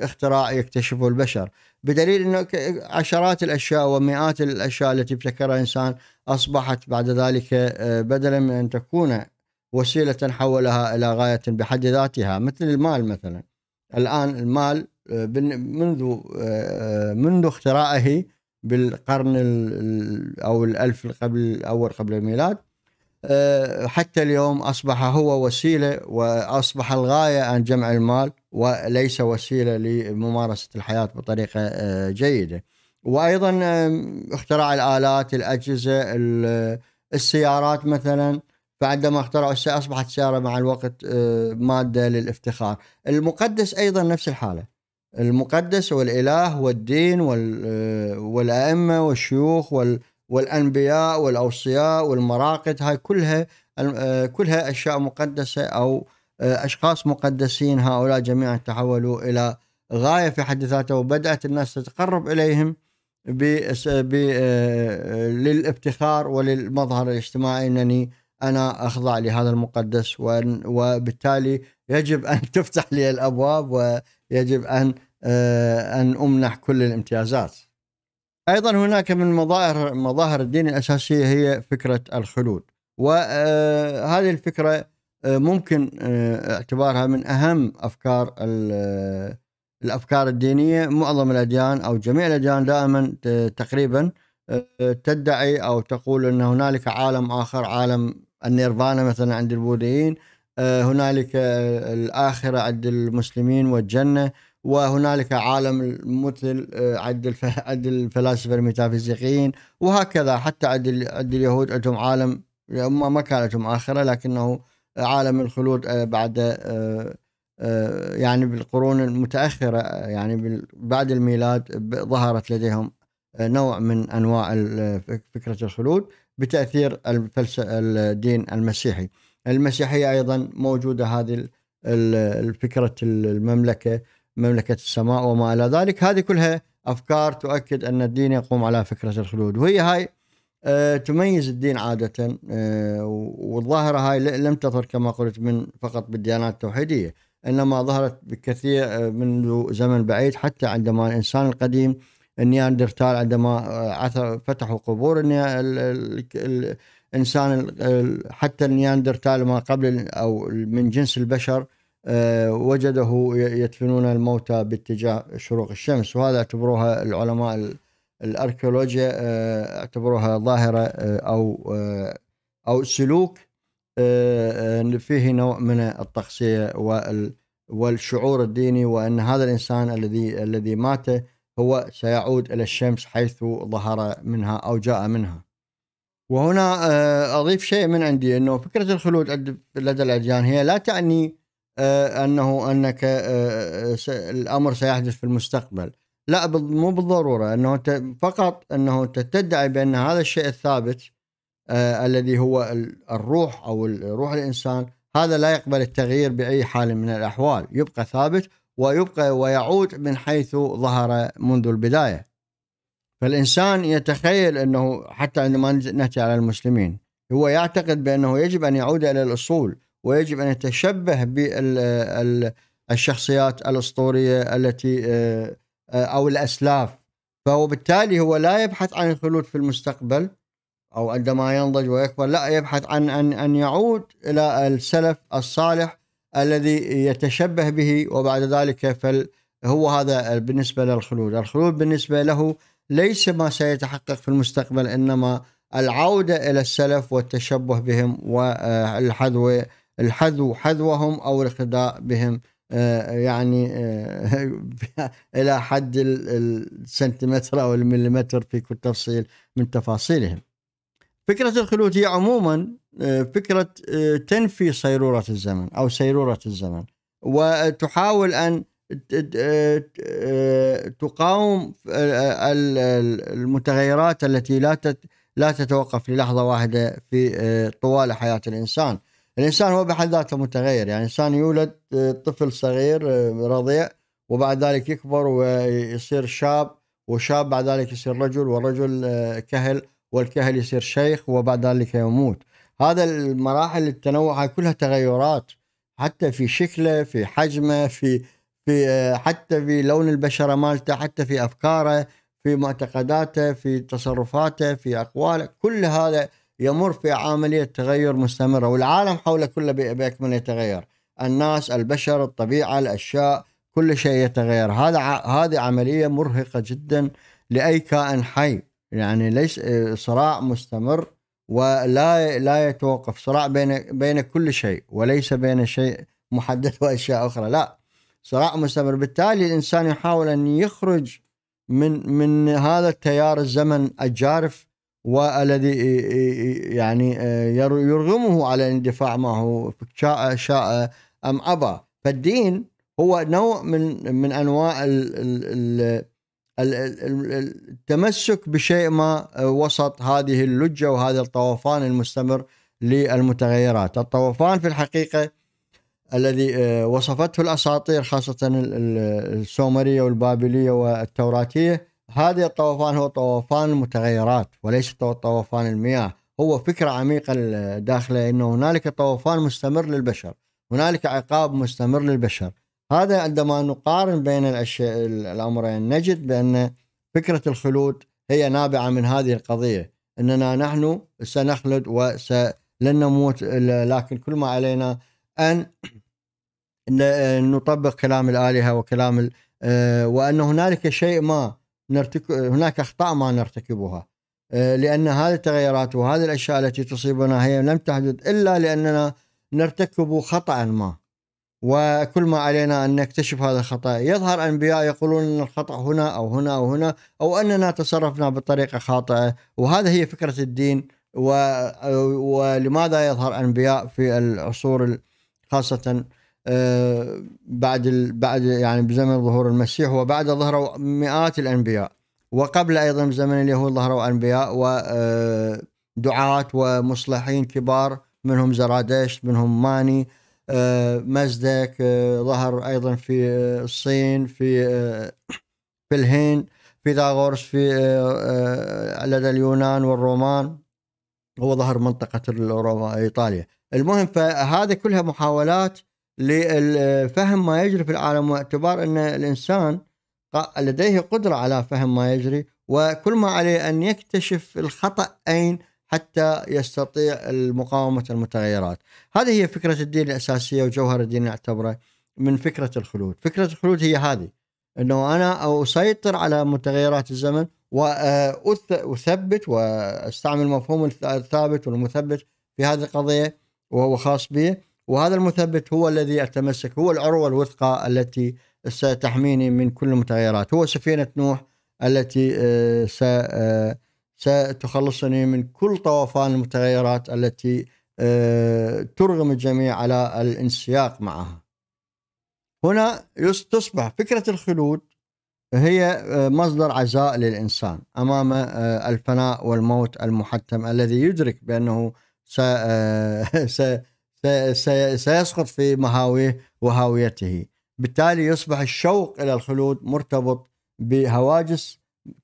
اختراع يكتشفه البشر بدليل انه عشرات الاشياء ومئات الاشياء التي ابتكرها الانسان اصبحت بعد ذلك آه، بدلا من ان تكون وسيله حولها الى غايه بحد ذاتها مثل المال مثلا الان المال آه، منذ آه، منذ اختراعه بالقرن او الالف قبل الاول قبل الميلاد حتى اليوم اصبح هو وسيله واصبح الغايه عن جمع المال وليس وسيله لممارسه الحياه بطريقه آه، جيده. وايضا اختراع الالات، الاجهزه، السيارات مثلا فعندما اخترعوا السيارة اصبحت السياره مع الوقت آه، ماده للافتخار. المقدس ايضا نفس الحاله. المقدس والاله والدين آه، والائمه والشيوخ والانبياء والاوصياء والمراقد هاي كلها كلها اشياء مقدسه او آه، أشخاص مقدسين هؤلاء جميعا تحولوا إلى غاية في حد ذاته وبدأت الناس تتقرب إليهم آه، للافتخار وللمظهر الاجتماعي أنني أنا أخضع لهذا المقدس وبالتالي يجب أن [laughs] تفتح لي الأبواب ويجب أن آه، أن أمنح كل الامتيازات أيضا هناك من مظاهر مظاهر الدين الأساسية هي فكرة الخلود وهذه الفكرة آه، ممكن آه، اعتبارها من اهم افكار آه، الافكار الدينيه معظم الاديان او جميع الاديان دائما تقريبا تدعي او تقول ان هنالك عالم اخر عالم النيرفانا مثلا عند البوذيين هنالك الاخره عند المسلمين والجنه وهنالك عالم مثل عند عند الفلاسفه الميتافيزيقيين وهكذا حتى عند عند اليهود عندهم عالم ما كان اخره لكنه عالم الخلود آه، بعد آه، آه، يعني بالقرون المتأخرة يعني بعد الميلاد ظهرت لديهم نوع من أنواع فكرة الخلود بتأثير الدين المسيحي المسيحية أيضا موجودة هذه الفكرة المملكة مملكة السماء وما إلى ذلك هذه كلها أفكار تؤكد أن الدين يقوم على فكرة الخلود وهي هاي آه، تميز الدين عادة آه، والظاهرة هاي لم تظهر كما قلت من فقط بالديانات التوحيدية إنما ظهرت بكثير آه، منذ زمن بعيد حتى عندما الإنسان القديم النياندرتال عندما عثر فتحوا قبور الإنسان حتى النياندرتال ما قبل أو من جنس البشر وجده يدفنون الموتى باتجاه شروق الشمس وهذا اعتبروها العلماء الاركيولوجيا آه، اعتبروها ظاهره آه، او آه، او سلوك فيه نوع من التقصيه والشعور الديني وان هذا الانسان الذي الذي مات هو سيعود الى الشمس حيث ظهر منها او جاء منها. وهنا اضيف شيء من عندي انه فكره الخلود لدى الاديان هي لا تعني انه انك الامر سيحدث في المستقبل، لا مو بالضروره انه انت فقط انه تدعي بان هذا الشيء الثابت آه الذي هو الروح او روح الانسان هذا لا يقبل التغيير باي حال من الاحوال يبقى ثابت ويبقى ويعود من حيث ظهر منذ البدايه فالانسان يتخيل انه حتى عندما ناتي على المسلمين هو يعتقد بانه يجب ان يعود الى الاصول ويجب ان يتشبه بالشخصيات الاسطوريه التي آه آه، او الاسلاف فبالتالي هو لا يبحث عن الخلود في المستقبل او عندما ينضج ويكبر لا يبحث عن ان ان يعود الى السلف الصالح الذي يتشبه به وبعد ذلك فل هو هذا بالنسبه للخلود، الخلود بالنسبه له ليس ما سيتحقق في المستقبل انما العوده الى السلف والتشبه بهم والحذو الحذو حذوهم او الاقتداء بهم آه، يعني آه، [laughs] إلى حد السنتيمتر أو المليمتر في كل تفصيل من تفاصيلهم فكرة الخلود هي عموما آه، فكرة تنفي صيرورة الزمن أو سيرورة الزمن وتحاول أن تقاوم المتغيرات التي لا لا تتوقف للحظة واحدة في طوال حياة الإنسان الانسان هو بحد ذاته متغير يعني الانسان يولد آه، طفل صغير آه، رضيع وبعد ذلك يكبر ويصير شاب وشاب بعد ذلك يصير رجل والرجل آه، كهل والكهل يصير شيخ وبعد ذلك يموت هذا المراحل التنوع كلها تغيرات حتى في شكله في حجمه في في حتى في لون البشره مالته حتى في افكاره في معتقداته في تصرفاته في اقواله كل هذا يمر في عملية تغير مستمرة والعالم حوله كله بأكمله يتغير الناس البشر الطبيعة الأشياء كل شيء يتغير هذا هذه عملية مرهقة جدا لأي كائن حي يعني ليس صراع مستمر ولا لا يتوقف صراع بين بين كل شيء وليس بين شيء محدد [laughs] واشياء اخرى لا صراع مستمر بالتالي الانسان يحاول ان يخرج من من هذا التيار الزمن الجارف والذي يعني آه، يرغمه على الاندفاع معه شاء شاء ام ابى فالدين هو نوع من من انواع التمسك بشيء ما آه، وسط هذه اللجة وهذا الطوفان المستمر للمتغيرات الطوفان في الحقيقة الذي آه، وصفته الأساطير خاصة السومرية والبابلية والتوراتية هذا الطوفان هو طوفان المتغيرات وليس طوفان المياه هو فكرة عميقة داخله أنه هنالك طوفان مستمر للبشر هنالك عقاب مستمر للبشر هذا عندما نقارن بين الأشياء الأمرين نجد بأن فكرة الخلود هي نابعة من هذه القضية أننا نحن سنخلد ولن نموت لكن كل ما علينا أن نطبق كلام الآلهة وكلام آه، وأن هنالك شيء ما نرتك... هناك أخطاء ما نرتكبها آه، لأن هذه التغيرات وهذه الأشياء التي تصيبنا هي لم تحدث إلا لأننا نرتكب خطأ ما وكل ما علينا أن نكتشف هذا الخطأ يظهر أنبياء يقولون أن الخطأ هنا أو هنا أو هنا أو أننا تصرفنا بطريقة خاطئة وهذا هي فكرة الدين و... ولماذا يظهر أنبياء في العصور خاصة آه، بعد بعد يعني بزمن ظهور المسيح وبعد ظهروا مئات الانبياء وقبل ايضا بزمن اليهود ظهروا انبياء ودعاة آه، ومصلحين كبار منهم زرادشت منهم ماني آه، مزدك ظهر ايضا في الصين في في الهند بيثاغورس في لدى اليونان والرومان هو ظهر منطقة إيطاليا المهم فهذه كلها محاولات لفهم ما يجري في العالم واعتبار ان الانسان لديه قدره على فهم ما يجري وكل ما عليه ان يكتشف الخطا اين حتى يستطيع مقاومه المتغيرات. هذه هي فكره الدين الاساسيه وجوهر الدين نعتبره من فكره الخلود، فكره الخلود هي هذه انه انا اسيطر على متغيرات الزمن واثبت واستعمل مفهوم الثابت والمثبت في هذه القضيه وهو خاص بي وهذا المثبت هو الذي اتمسك هو العروه الوثقى التي ستحميني من كل المتغيرات هو سفينه نوح التي آه، آه، ستخلصني من كل طوفان المتغيرات التي آه، ترغم الجميع على الانسياق معها هنا تصبح فكره الخلود هي مصدر عزاء للانسان امام الفناء والموت المحتم الذي يدرك بانه س [laughs] سيسقط في مهاويه وهاويته بالتالي يصبح الشوق إلى الخلود مرتبط بهواجس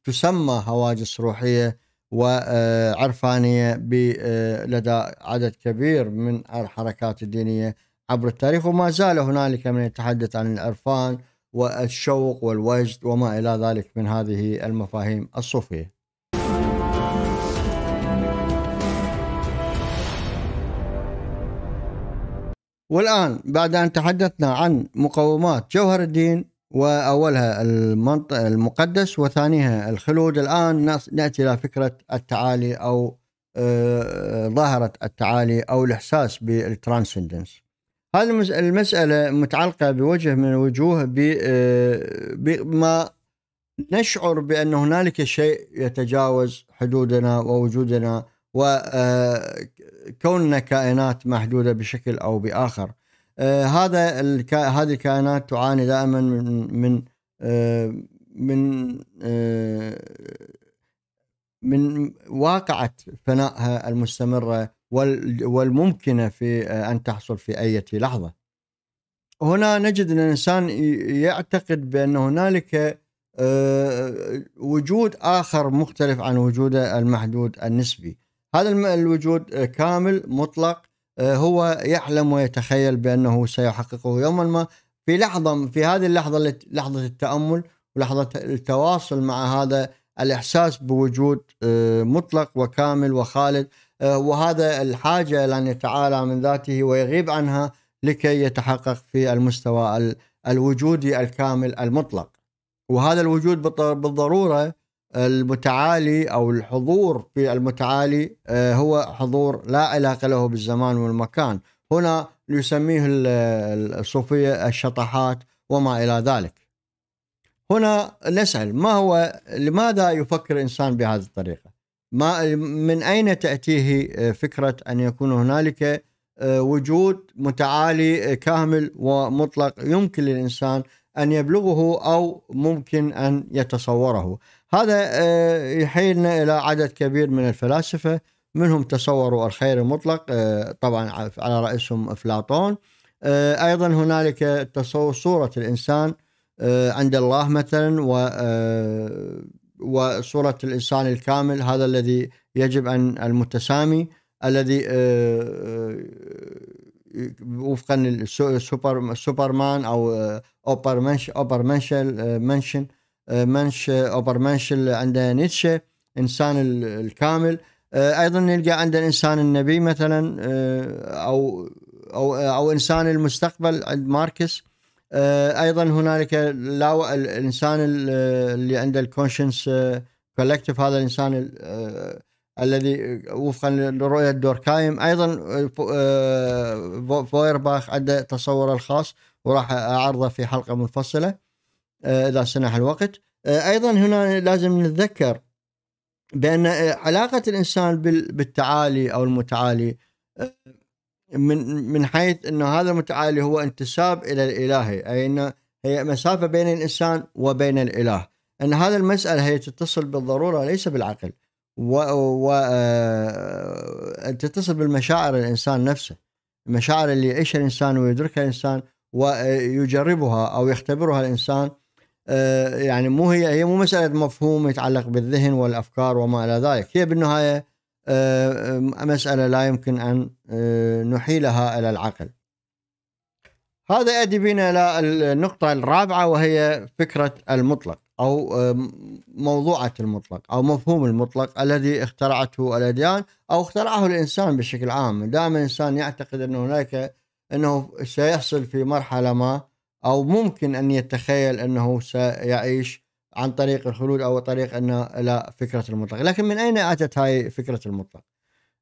تسمى هواجس روحية وعرفانية آه، آه، لدى عدد كبير من الحركات الدينية عبر التاريخ وما زال هنالك من يتحدث عن العرفان والشوق والوجد وما إلى ذلك من هذه المفاهيم الصوفية والآن بعد أن تحدثنا عن مقومات جوهر الدين وأولها المنطق المقدس وثانيها الخلود الآن نأتي إلى فكرة التعالي أو آه، ظاهرة التعالي أو الإحساس بالترانسندنس هذه المسألة متعلقة بوجه من الوجوه بما آه، نشعر بأن هنالك شيء يتجاوز حدودنا ووجودنا وكوننا آه، كائنات محدوده بشكل او باخر آه، هذا هذه الكائنات تعاني دائما من من آه، من من واقعة فنائها المستمرة والممكنة في أن تحصل في أي لحظة هنا نجد أن الإنسان يعتقد بأن هنالك وجود آخر مختلف عن وجوده المحدود النسبي هذا الوجود آه، كامل مطلق آه، هو يحلم ويتخيل بأنه سيحققه يوما ما في لحظة في هذه اللحظة لحظة التأمل ولحظة التواصل مع هذا الإحساس بوجود آه، مطلق وكامل وخالد وهذا الحاجة لأن يتعالى من ذاته ويغيب عنها لكي يتحقق في المستوى الوجودي الكامل المطلق وهذا الوجود بالضرورة المتعالي او الحضور في المتعالي آه، هو حضور لا علاقه له بالزمان والمكان هنا يسميه الصوفيه الشطحات وما الى ذلك هنا نسال ما هو لماذا يفكر الانسان بهذه الطريقه ما من اين تاتيه آه، فكره ان يكون هنالك آه، وجود متعالي كامل ومطلق يمكن للانسان ان يبلغه او ممكن ان يتصوره هذا آه، يحيلنا إلى عدد كبير من الفلاسفة منهم تصوروا الخير المطلق آه، طبعا على رأسهم أفلاطون آه، أيضا هنالك تصور صورة الإنسان عند الله مثلا و وصورة الإنسان الكامل هذا الذي يجب أن المتسامي الذي وفقا للسوبر سوبرمان أو أوبر منشن, أوبر منشن منش منش اللي عنده نيتشه انسان الكامل آه، ايضا نلقى عند الانسان النبي مثلا آه، او او او انسان المستقبل عند ماركس آه، ايضا هنالك الانسان اللي عنده الكونشنس كولكتيف هذا الانسان الذي وفقا لرؤيه دوركايم ايضا فويرباخ عنده تصوره الخاص وراح اعرضه في حلقه منفصله آه، اذا سنح الوقت آه، ايضا هنا لازم نتذكر بان آه، علاقه الانسان بالتعالي او المتعالي من من حيث انه هذا المتعالي هو انتساب الى الالهي اي انه هي مسافه بين الانسان وبين الاله ان هذا المساله هي تتصل بالضروره ليس بالعقل و, و... تتصل بالمشاعر الانسان نفسه المشاعر اللي يعيشها الانسان ويدركها الانسان ويجربها او يختبرها الانسان آه، يعني مو هي هي مو مساله مفهوم يتعلق بالذهن والافكار وما الى ذلك هي بالنهايه آه، مساله لا يمكن ان آه، نحيلها الى العقل هذا يؤدي بنا الى النقطه الرابعه وهي فكره المطلق او موضوعه المطلق او مفهوم المطلق الذي اخترعته الاديان او اخترعه الانسان بشكل عام دائما الانسان يعتقد ان هناك انه سيحصل في مرحله ما أو ممكن أن يتخيل أنه سيعيش عن طريق الخلود أو طريق أنه إلى فكرة المطلق لكن من أين أتت هاي فكرة المطلق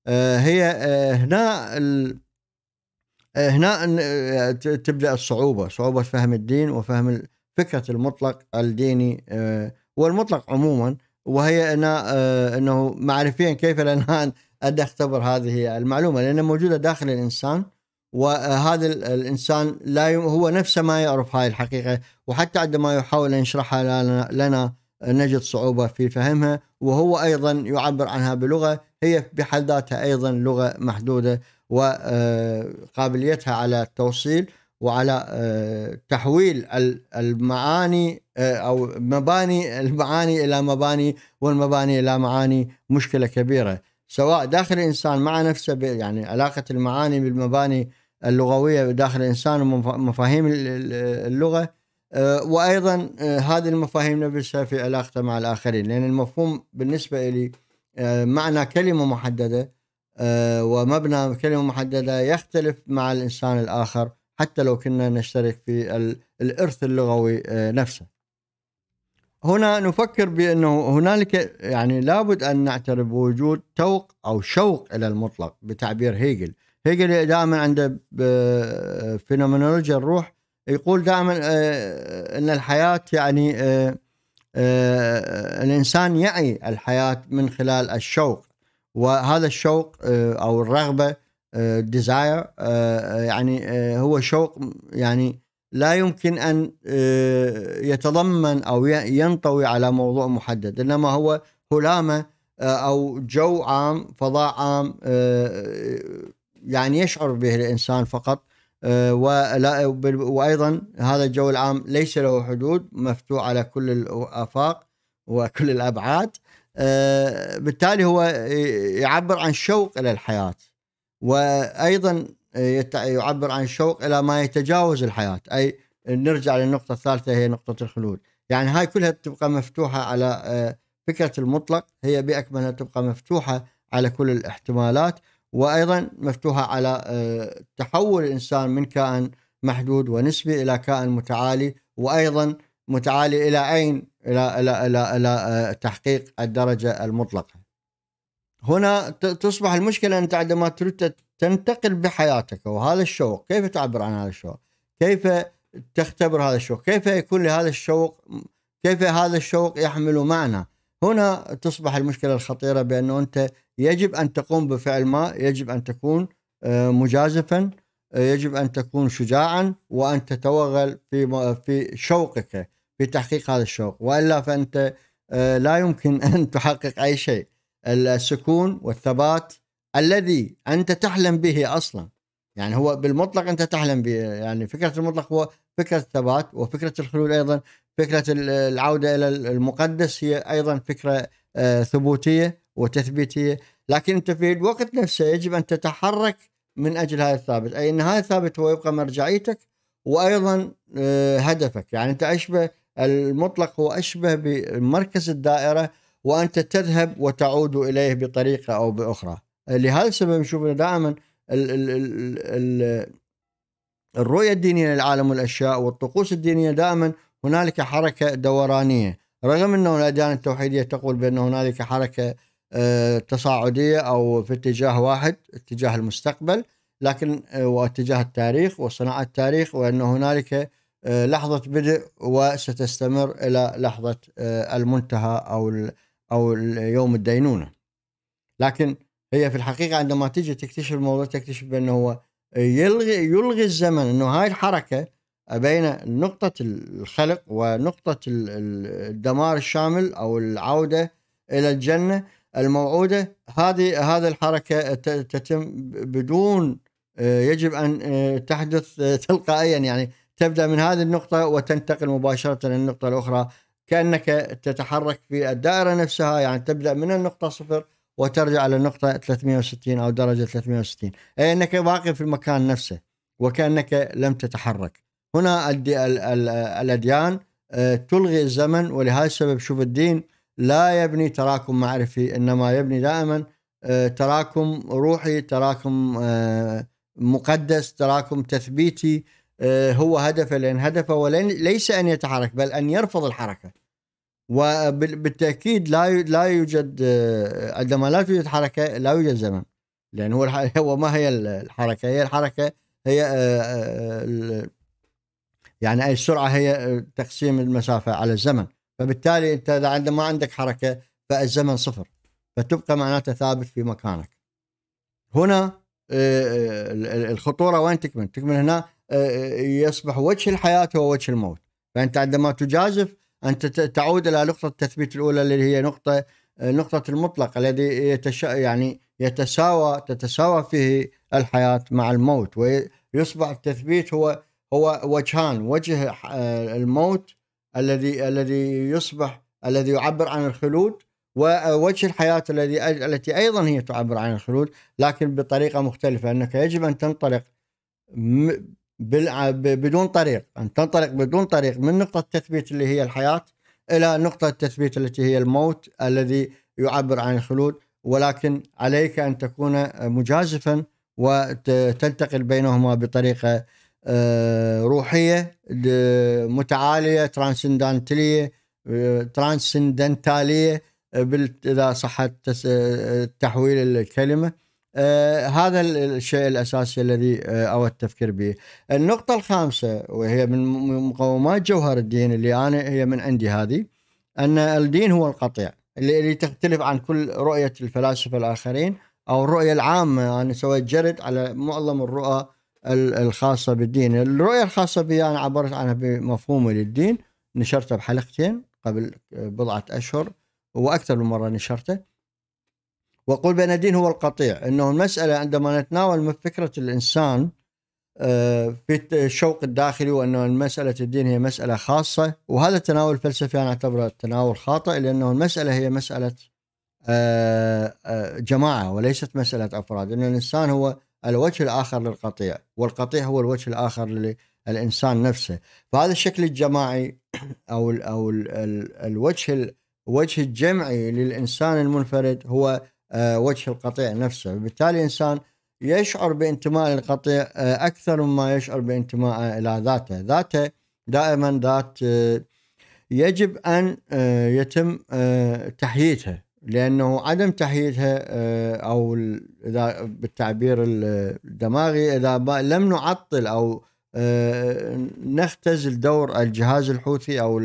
آه، هي آه، هنا ال... آه، هنا تبدأ الصعوبة صعوبة فهم الدين وفهم فكرة المطلق الديني والمطلق عموما وهي أنا أنه معرفيا كيف لنا أن أختبر هذه المعلومة لأنها موجودة داخل الإنسان وهذا الانسان لا يم... هو نفسه ما يعرف هاي الحقيقه وحتى عندما يحاول ان يشرحها لنا نجد صعوبه في فهمها وهو ايضا يعبر عنها بلغه هي بحد ذاتها ايضا لغه محدوده وقابليتها آه، على التوصيل وعلى آه، تحويل المعاني آه، او مباني المعاني الى مباني والمباني الى معاني مشكله كبيره سواء داخل الانسان مع نفسه يعني علاقه المعاني بالمباني اللغويه داخل الانسان ومفاهيم اللغه آه، وايضا آه، هذه المفاهيم نفسها في علاقته مع الاخرين لان المفهوم بالنسبه لي آه، معنى كلمه محدده ومبنى كلمه محدده يختلف مع الانسان الاخر حتى لو كنا نشترك في الارث اللغوي نفسه. هنا نفكر بانه هنالك يعني لابد ان نعترف بوجود توق او شوق الى المطلق بتعبير هيجل هيجل دائما عنده آه، فينومنولوجيا الروح يقول دائما آه، ان الحياه يعني آه، الانسان يعي الحياه من خلال الشوق وهذا الشوق او الرغبه ديزاير يعني هو شوق يعني لا يمكن ان يتضمن او ينطوي على موضوع محدد انما هو هلامه او جو عام فضاء عام يعني يشعر به الانسان فقط آه، وايضا هذا الجو العام ليس له حدود مفتوح على كل الافاق وكل الابعاد آه، بالتالي هو يعبر عن شوق الى الحياه وايضا يعبر عن شوق الى ما يتجاوز الحياه اي نرجع للنقطه الثالثه هي نقطه الخلود يعني هاي كلها تبقى مفتوحه على آه، فكره المطلق هي باكملها تبقى مفتوحه على كل الاحتمالات وايضا مفتوحه على آه، تحول الانسان من كائن محدود ونسبي الى كائن متعالي وايضا متعالي الى اين الى الى الى, إلى آه، تحقيق الدرجه المطلقه. هنا تصبح المشكله انت عندما تريد تنتقل بحياتك وهذا الشوق، كيف تعبر عن هذا الشوق؟ كيف تختبر هذا الشوق؟ كيف يكون لهذا الشوق كيف هذا الشوق يحمل معنى؟ هنا تصبح المشكله الخطيره بانه انت يجب ان تقوم بفعل ما يجب ان تكون آه، مجازفا آه، يجب ان تكون شجاعا وان تتوغل في في شوقك في تحقيق هذا الشوق والا فانت آه، لا يمكن [laughs] ان تحقق اي شيء السكون والثبات الذي انت تحلم به اصلا يعني هو بالمطلق انت تحلم به يعني فكره المطلق هو فكره الثبات وفكره الخلود ايضا فكره العوده الى المقدس هي ايضا فكره ثبوتيه وتثبيتيه لكن انت في الوقت نفسه يجب ان تتحرك من اجل هذا الثابت اي ان هذا الثابت هو يبقى مرجعيتك وايضا آه، هدفك يعني انت اشبه المطلق هو اشبه بمركز الدائره وانت تذهب وتعود اليه بطريقه او باخرى لهذا السبب نشوف دائما الرؤيه الدينيه للعالم والاشياء والطقوس الدينيه دائما هنالك حركه دورانيه رغم انه الاديان التوحيديه تقول بان هنالك حركه آه، تصاعديه او في اتجاه واحد اتجاه المستقبل لكن آه، واتجاه التاريخ وصناعه التاريخ وان هنالك آه، لحظه بدء وستستمر الى لحظه المنتهى او او يوم الدينونه. لكن هي في الحقيقه عندما تيجي تكتشف الموضوع تكتشف بانه هو يلغي يلغي الزمن انه هاي الحركه بين نقطه الخلق ونقطه الدمار الشامل او العوده الى الجنه الموعوده هذه هذه الحركه تتم بدون آه، يجب ان آه، تحدث تلقائيا يعني تبدا من هذه النقطه وتنتقل مباشره للنقطه الاخرى كانك تتحرك في الدائره نفسها يعني تبدا من النقطه صفر وترجع للنقطه 360 او درجه 360 اي انك باقي في المكان نفسه وكانك لم تتحرك هنا الاديان آه، تلغي الزمن ولهذا السبب شوف الدين لا يبني تراكم معرفي انما يبني دائما آه، تراكم روحي تراكم آه، مقدس تراكم تثبيتي آه، هو هدفه لان هدفه ليس ان يتحرك بل ان يرفض الحركه وبالتاكيد لا لا يوجد عندما لا توجد حركه لا يوجد زمن لان هو هو ما هي الحركه هي الحركه هي يعني اي السرعه هي تقسيم المسافه على الزمن فبالتالي انت اذا ما عندك حركه فالزمن صفر فتبقى معناته ثابت في مكانك هنا آه، آه، الخطوره وين تكمن؟ تكمن هنا آه، يصبح وجه الحياه هو وجه الموت فانت عندما تجازف انت تعود الى نقطه التثبيت الاولى اللي هي نقطه نقطه المطلق الذي يتشا يعني يتساوى تتساوى فيه الحياه مع الموت ويصبح التثبيت هو هو وجهان وجه الموت الذي الذي يصبح الذي يعبر عن الخلود ووجه الحياة الذي التي أيضا هي تعبر عن الخلود لكن بطريقة مختلفة أنك يجب أن تنطلق بدون طريق أن تنطلق بدون طريق من نقطة التثبيت اللي هي الحياة إلى نقطة التثبيت التي هي الموت الذي يعبر عن الخلود ولكن عليك أن تكون مجازفا وتنتقل بينهما بطريقة آه، روحيه متعاليه ترانسندنتاليه آه، ترانسندنتاليه آه، اذا صح تحويل الكلمه هذا الشيء الاساسي الذي اود التفكير به. النقطة الخامسة وهي من مقومات جوهر الدين اللي انا هي من عندي هذه ان الدين هو القطيع اللي تختلف عن كل رؤية الفلاسفة الاخرين او الرؤية العامة انا سويت جرد على معظم الرؤى الخاصة بالدين الرؤية الخاصة بي أنا عبرت عنها بمفهومي للدين نشرته بحلقتين قبل بضعة أشهر وأكثر من مرة نشرته وأقول بأن الدين هو القطيع أنه المسألة عندما نتناول من فكرة الإنسان آه، في الشوق الداخلي وأن مسألة الدين هي مسألة خاصة وهذا التناول الفلسفي أنا أعتبره تناول خاطئ لأنه المسألة هي مسألة آه، آه، جماعة وليست مسألة أفراد أن الإنسان هو الوجه الآخر للقطيع والقطيع هو الوجه الآخر للإنسان نفسه فهذا الشكل الجماعي [clears throat] أو الـ أو الـ الوجه الوجه الجمعي للإنسان المنفرد هو آه، وجه القطيع نفسه بالتالي الإنسان يشعر بانتماء القطيع آه، أكثر مما يشعر بانتماء إلى ذاته ذاته دائما ذات آه، يجب أن يتم تحييتها لانه عدم تحييدها آه، او اذا بالتعبير الدماغي اذا لم نعطل او آه، نختزل دور الجهاز الحوثي او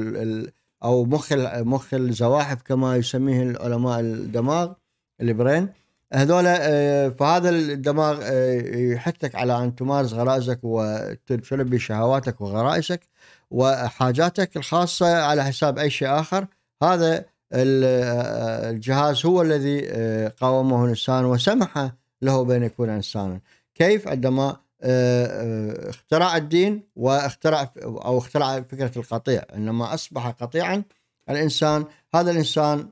او مخ مخ الزواحف كما يسميه العلماء الدماغ البرين هذول آه، فهذا الدماغ يحثك على ان تمارس غرائزك وتلبي شهواتك وغرائزك وحاجاتك الخاصه على حساب اي شيء اخر هذا الجهاز هو الذي آه، قاومه الانسان وسمح له بان يكون انسانا كيف عندما آه، آه، اخترع الدين واخترع او اخترع فكره القطيع انما اصبح قطيعا الانسان هذا الانسان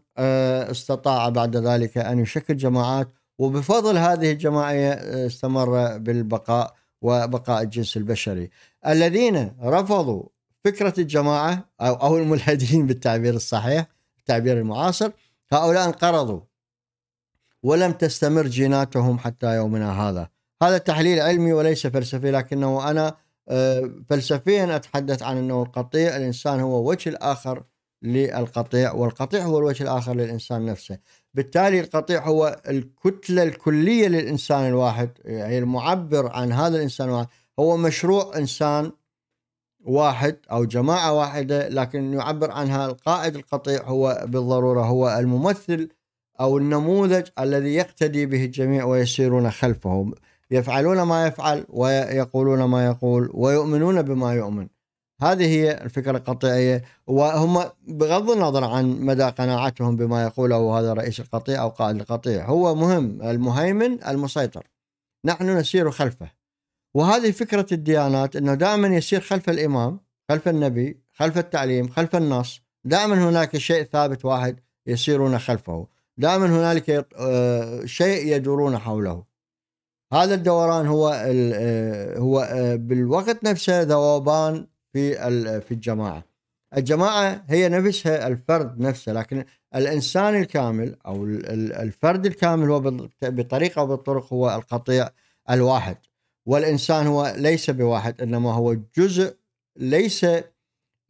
استطاع بعد ذلك ان يشكل جماعات وبفضل هذه الجماعيه استمر بالبقاء وبقاء الجنس البشري الذين رفضوا فكره الجماعه او او الملحدين [laughs] بالتعبير الصحيح التعبير المعاصر هؤلاء انقرضوا ولم تستمر جيناتهم حتى يومنا هذا هذا تحليل علمي وليس فلسفي لكنه أنا آه، فلسفيا أتحدث عن أنه القطيع الإنسان هو وجه الآخر للقطيع والقطيع هو الوجه الآخر للإنسان نفسه بالتالي القطيع هو الكتلة الكلية للإنسان الواحد هي يعني المعبر عن هذا الإنسان الواحد هو مشروع إنسان واحد أو جماعة واحدة لكن يعبر عنها القائد القطيع هو بالضرورة هو الممثل أو النموذج الذي يقتدي به الجميع ويسيرون خلفه يفعلون ما يفعل ويقولون ما يقول ويؤمنون بما يؤمن هذه هي الفكرة القطيعية وهم بغض النظر عن مدى قناعتهم بما يقوله هذا رئيس القطيع أو قائد القطيع هو مهم المهيمن المسيطر نحن نسير خلفه وهذه فكرة الديانات أنه دائما يسير خلف الإمام خلف النبي خلف التعليم خلف النص دائما هناك شيء ثابت واحد يسيرون خلفه دائما هنالك آه، شيء يدورون حوله هذا الدوران هو آه، هو آه، بالوقت نفسه ذوبان في في الجماعه الجماعه هي نفسها الفرد نفسه لكن الانسان الكامل او الفرد الكامل هو بطريقه او بالطرق هو القطيع الواحد والإنسان هو ليس بواحد إنما هو جزء ليس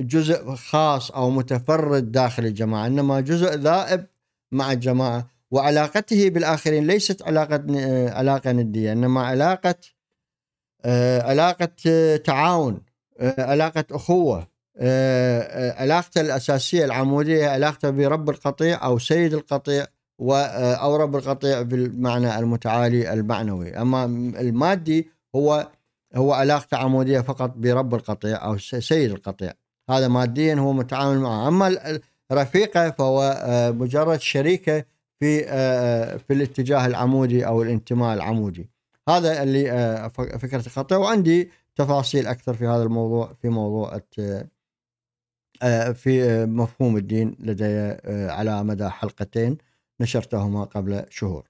جزء خاص أو متفرد داخل الجماعة إنما جزء ذائب مع الجماعة وعلاقته بالآخرين ليست علاقة آه، علاقة ندية إنما علاقة آه، علاقة آه، تعاون علاقة أخوة علاقته الأساسية العمودية علاقته برب القطيع أو سيد القطيع أو رب القطيع بالمعنى المتعالي المعنوي أما المادي هو هو علاقته عموديه فقط برب القطيع او سيد القطيع هذا ماديا هو متعامل معه اما رفيقه فهو آه، مجرد شريكه في آه، آه، في الاتجاه العمودي او الانتماء العمودي هذا اللي فكره القطيع وعندي تفاصيل اكثر في هذا الموضوع في موضوع في مفهوم الدين لدي على مدى حلقتين نشرتهما قبل شهور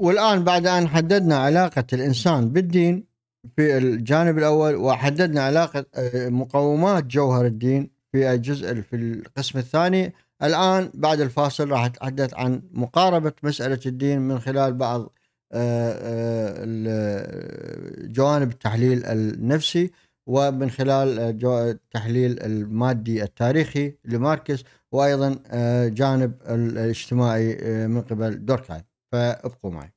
والآن بعد أن حددنا علاقة الإنسان بالدين في الجانب الأول وحددنا علاقة آه، مقومات جوهر الدين في الجزء في القسم الثاني الآن بعد الفاصل راح أتحدث عن مقاربة مسألة الدين من خلال بعض آه، آه، جوانب التحليل النفسي ومن خلال التحليل المادي التاريخي لماركس وأيضا جانب الاجتماعي من قبل دوركايم فابقوا معي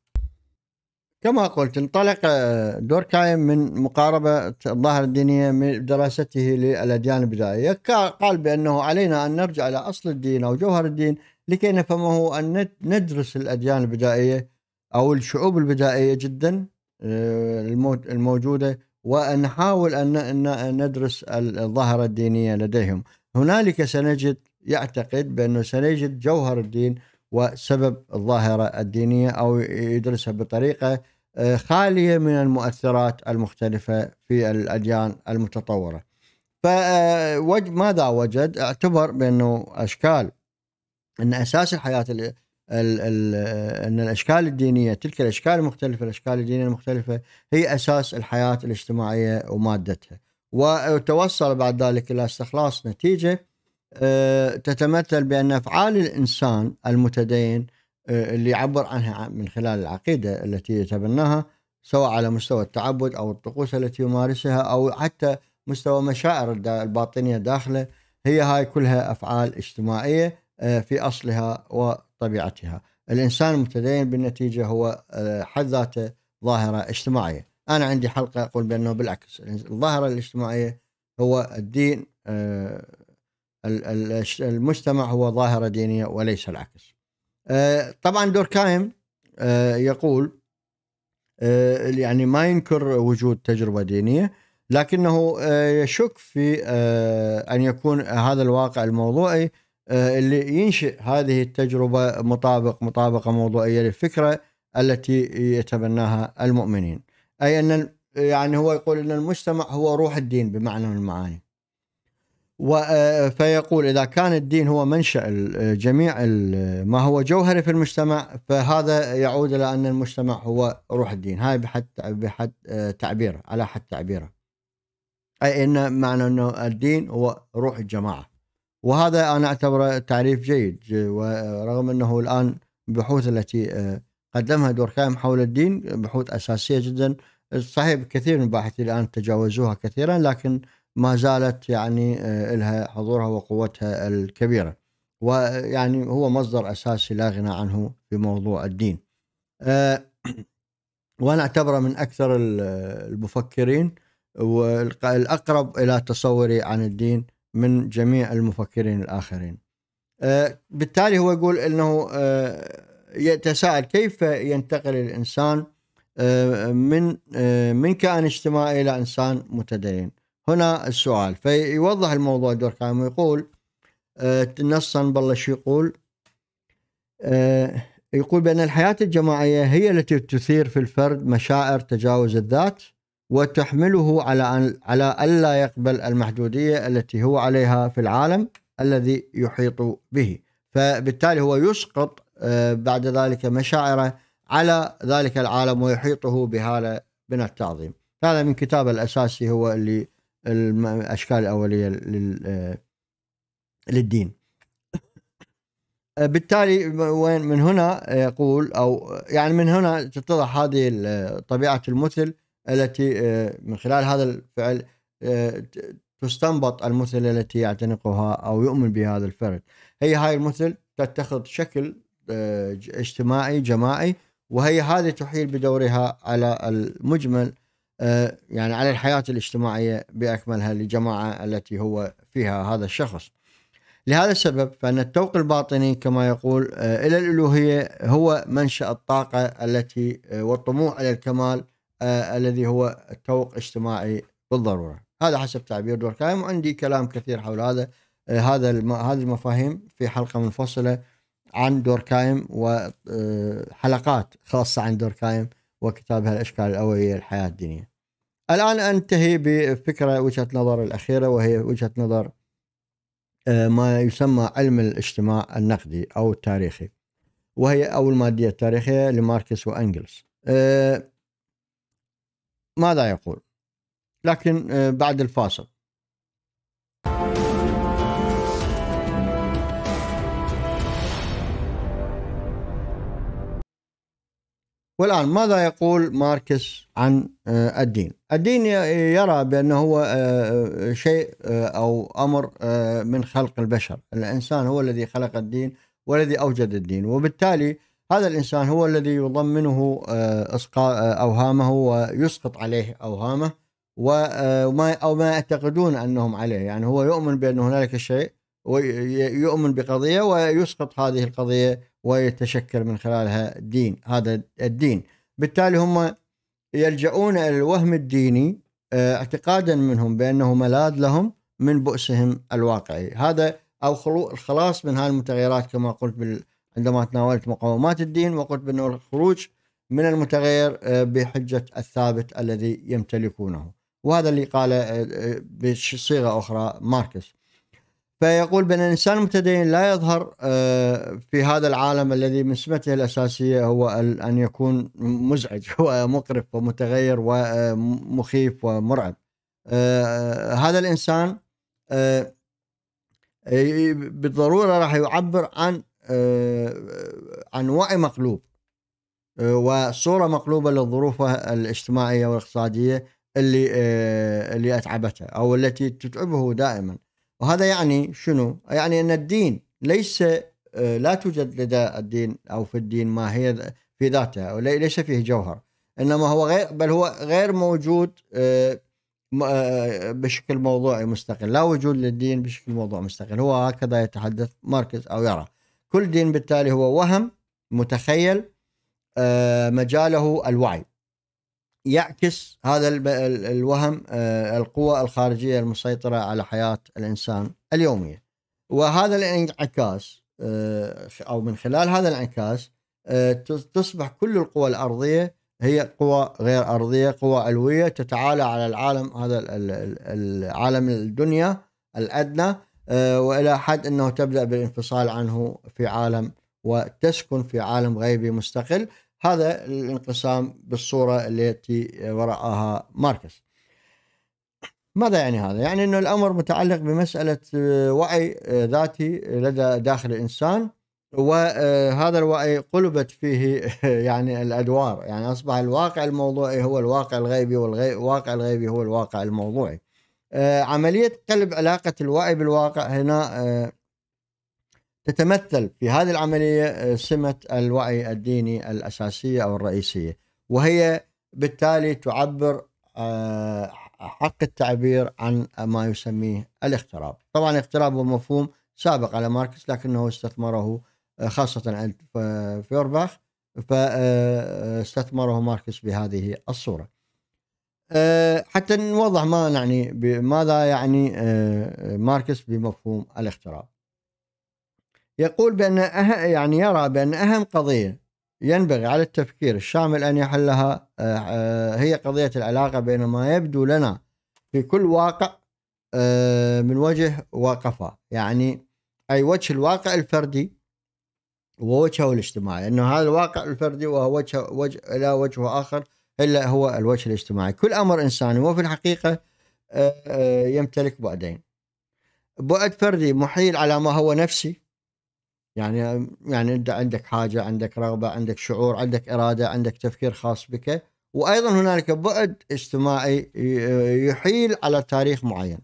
كما قلت انطلق آه، دوركايم من مقاربة الظاهرة الدينية من دراسته للأديان البدائية قال بأنه علينا أن نرجع إلى أصل الدين أو جوهر الدين لكي نفهمه أن ندرس الأديان البدائية أو الشعوب البدائية جدا آه، الموجودة وأن نحاول أن ندرس الظاهرة الدينية لديهم هنالك سنجد يعتقد بأنه سنجد جوهر الدين وسبب الظاهرة الدينية أو يدرسها بطريقة آه، خالية من المؤثرات المختلفة في الأديان المتطورة فماذا آه، وجد اعتبر بأنه أشكال أن أساس الحياة الـ الـ الـ أن الأشكال الدينية تلك الأشكال المختلفة الأشكال الدينية المختلفة هي أساس الحياة الاجتماعية ومادتها وتوصل بعد ذلك إلى استخلاص نتيجة آه، تتمثل بأن أفعال الإنسان المتدين آه، اللي يعبر عنها من خلال العقيدة التي يتبناها سواء على مستوى التعبد أو الطقوس التي يمارسها أو حتى مستوى مشاعر الباطنية داخله هي هاي كلها أفعال اجتماعية آه، في أصلها وطبيعتها الإنسان المتدين بالنتيجة هو حد ذاته ظاهرة اجتماعية أنا عندي حلقة أقول بأنه بالعكس الظاهرة الاجتماعية هو الدين المجتمع هو ظاهرة دينية وليس العكس آه، طبعا دوركايم آه، يقول آه، يعني ما ينكر وجود تجربة دينية لكنه يشك في أن يكون هذا الواقع الموضوعي اللي ينشئ هذه التجربة مطابق مطابقة موضوعية للفكرة التي يتبناها المؤمنين أي أن يعني هو يقول أن المجتمع هو روح الدين بمعنى المعاني آه، فيقول إذا كان الدين هو منشأ آه، جميع آه، ما هو جوهري في المجتمع فهذا يعود إلى أن المجتمع هو روح الدين هاي بحد, بحد تعبيره على حد تعبيره أي أن معنى أنه الدين هو روح الجماعة وهذا أنا أعتبره تعريف جيد ورغم أنه الآن البحوث التي قدمها دوركايم حول الدين بحوث أساسية جدا صحيح كثير من الباحثين الآن تجاوزوها كثيرا لكن ما زالت يعني آه، لها حضورها وقوتها الكبيره ويعني هو مصدر اساسي لا غنى عنه في موضوع الدين. آه، [clears throat] وانا اعتبره من اكثر المفكرين والاقرب الى تصوري عن الدين من جميع المفكرين الاخرين. آه، بالتالي هو يقول انه يتساءل كيف ينتقل الانسان من من كائن اجتماعي الى انسان متدين. هنا السؤال فيوضح الموضوع دوركهايم ويقول آه نصا بالله شو يقول آه يقول بأن الحياة الجماعية هي التي تثير في الفرد مشاعر تجاوز الذات وتحمله على أن على ألا يقبل المحدودية التي هو عليها في العالم الذي يحيط به فبالتالي هو يسقط آه، بعد ذلك مشاعره على ذلك العالم ويحيطه بهذا من التعظيم هذا من كتاب الأساسي هو اللي الاشكال الاوليه آه، للدين آه، بالتالي وين من هنا يقول او يعني من هنا تتضح هذه آه، طبيعه المثل التي من خلال هذا الفعل تستنبط المثل التي يعتنقها او يؤمن بها هذا الفرد هي هاي المثل تتخذ شكل اجتماعي جماعي وهي هذه تحيل بدورها على المجمل آه، يعني على الحياة الاجتماعية بأكملها للجماعة التي هو فيها هذا الشخص لهذا السبب فأن التوق الباطني كما يقول آه، إلى الألوهية هو منشأ الطاقة التي آه، والطموح إلى الكمال الذي هو التوق اجتماعي بالضرورة هذا حسب تعبير دوركايم وعندي كلام كثير حول هذا هذا هذه المفاهيم في حلقة منفصلة عن دوركايم وحلقات خاصة عن دوركايم وكتابها الأشكال الأولية للحياة الدينية الآن أنتهي بفكرة وجهة نظر الأخيرة وهي وجهة نظر آه، ما يسمى علم الاجتماع النقدي أو التاريخي وهي أول مادية تاريخية لماركس وانجلس. آه، ماذا يقول لكن آه، بعد الفاصل والآن ماذا يقول ماركس عن آه، الدين الدين يرى بأنه هو آه، آه، شيء أو أمر من خلق البشر الإنسان هو الذي خلق الدين والذي أوجد الدين وبالتالي هذا الإنسان هو الذي يضمنه أوهامه ويسقط عليه أوهامه وما أو ما يعتقدون أنهم عليه يعني هو يؤمن بأن هنالك شيء ويؤمن بقضيه ويسقط هذه القضيه ويتشكل من خلالها دين هذا الدين بالتالي هم يلجؤون الى الوهم الديني آه، اعتقادا منهم بانه ملاذ لهم من بؤسهم الواقعي هذا او الخلاص من هذه المتغيرات كما قلت بال... عندما تناولت مقومات الدين وقلت بانه الخروج من المتغير آه، بحجه الثابت الذي يمتلكونه وهذا اللي قاله آه، بصيغه اخرى ماركس فيقول بأن الإنسان المتدين لا يظهر آه، في هذا العالم الذي من سمته الأساسية هو أن يكون مزعج [laughs] ومقرف ومتغير ومخيف آه، ومرعب آه، هذا الإنسان بالضرورة راح يعبر عن عن وعي مقلوب وصورة مقلوبة للظروف الاجتماعية والاقتصادية اللي اللي أتعبته أو التي تتعبه دائما وهذا يعني شنو؟ يعني أن الدين ليس آه، لا توجد لدى الدين أو في الدين ما هي في ذاتها ليس فيه جوهر إنما هو غير بل هو غير موجود آه، آه، بشكل موضوعي مستقل لا وجود للدين بشكل موضوع مستقل هو هكذا يتحدث ماركس أو يرى كل دين بالتالي هو وهم متخيل مجاله الوعي يعكس هذا الوهم آه، القوى الخارجيه المسيطره على حياه الانسان اليوميه وهذا الانعكاس آه، او من خلال هذا الانعكاس آه، تصبح كل القوى الارضيه هي قوى غير ارضيه قوى علويه تتعالى على العالم هذا العالم الدنيا الادنى والى حد انه تبدا بالانفصال عنه في عالم وتسكن في عالم غيبي مستقل هذا الانقسام بالصورة التي وراءها ماركس ماذا يعني هذا؟ يعني أنه الأمر متعلق بمسألة آه، وعي آه، ذاتي لدى داخل الإنسان وهذا آه، الوعي قلبت فيه [laughs] يعني الادوار يعني اصبح الواقع الموضوعي هو الواقع الغيبي والواقع الغيبي هو الواقع الموضوعي عمليه قلب علاقه الوعي بالواقع هنا تتمثل في هذه العملية آه، سمة الوعي الديني الأساسية أو الرئيسية وهي بالتالي تعبر آه، حق التعبير عن ما يسميه الاغتراب طبعا الاغتراب هو مفهوم سابق على ماركس لكنه استثمره آه، خاصة عند فيورباخ فاستثمره ماركس بهذه الصورة حتى نوضح ما نعني بماذا يعني, يعني، ماركس بمفهوم الاغتراب يقول بأن أه يعني يرى بأن أهم قضية ينبغي على التفكير الشامل أن يحلها آه، آه، هي قضية العلاقة بين ما يبدو لنا في كل واقع آه، من وجه وقفة يعني أي وجه الواقع الفردي ووجهه الاجتماعي أنه هذا الواقع الفردي وهو وجه, وجه لا وجه آخر إلا هو الوجه الاجتماعي كل أمر إنساني وفي الحقيقة يمتلك بعدين بعد فردي محيل على ما هو نفسي يعني يعني انت عندك حاجه عندك رغبه عندك شعور عندك اراده عندك تفكير خاص بك وايضا هنالك بعد اجتماعي يحيل على تاريخ معين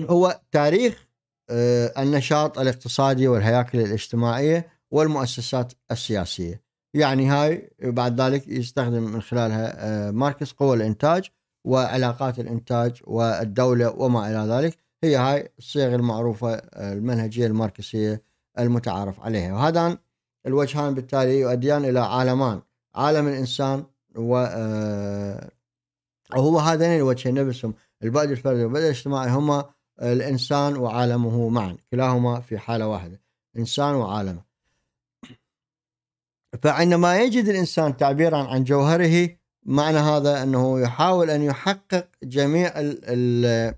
هو تاريخ آه، النشاط الاقتصادي والهياكل الاجتماعيه والمؤسسات السياسيه يعني هاي بعد ذلك يستخدم من خلالها آه، ماركس قوى الانتاج وعلاقات الانتاج والدوله وما الى ذلك هي هاي الصيغ المعروفة المنهجية الماركسية المتعارف عليها وهذان الوجهان بالتالي يؤديان إلى عالمان عالم الإنسان آه، وهو هذين الوجهين نفسهم البعد الفردي والبعد الاجتماعي هما الإنسان وعالمه معا كلاهما في حالة واحدة إنسان وعالمه فعندما يجد الإنسان تعبيرا عن جوهره معنى هذا أنه يحاول أن يحقق جميع ال ال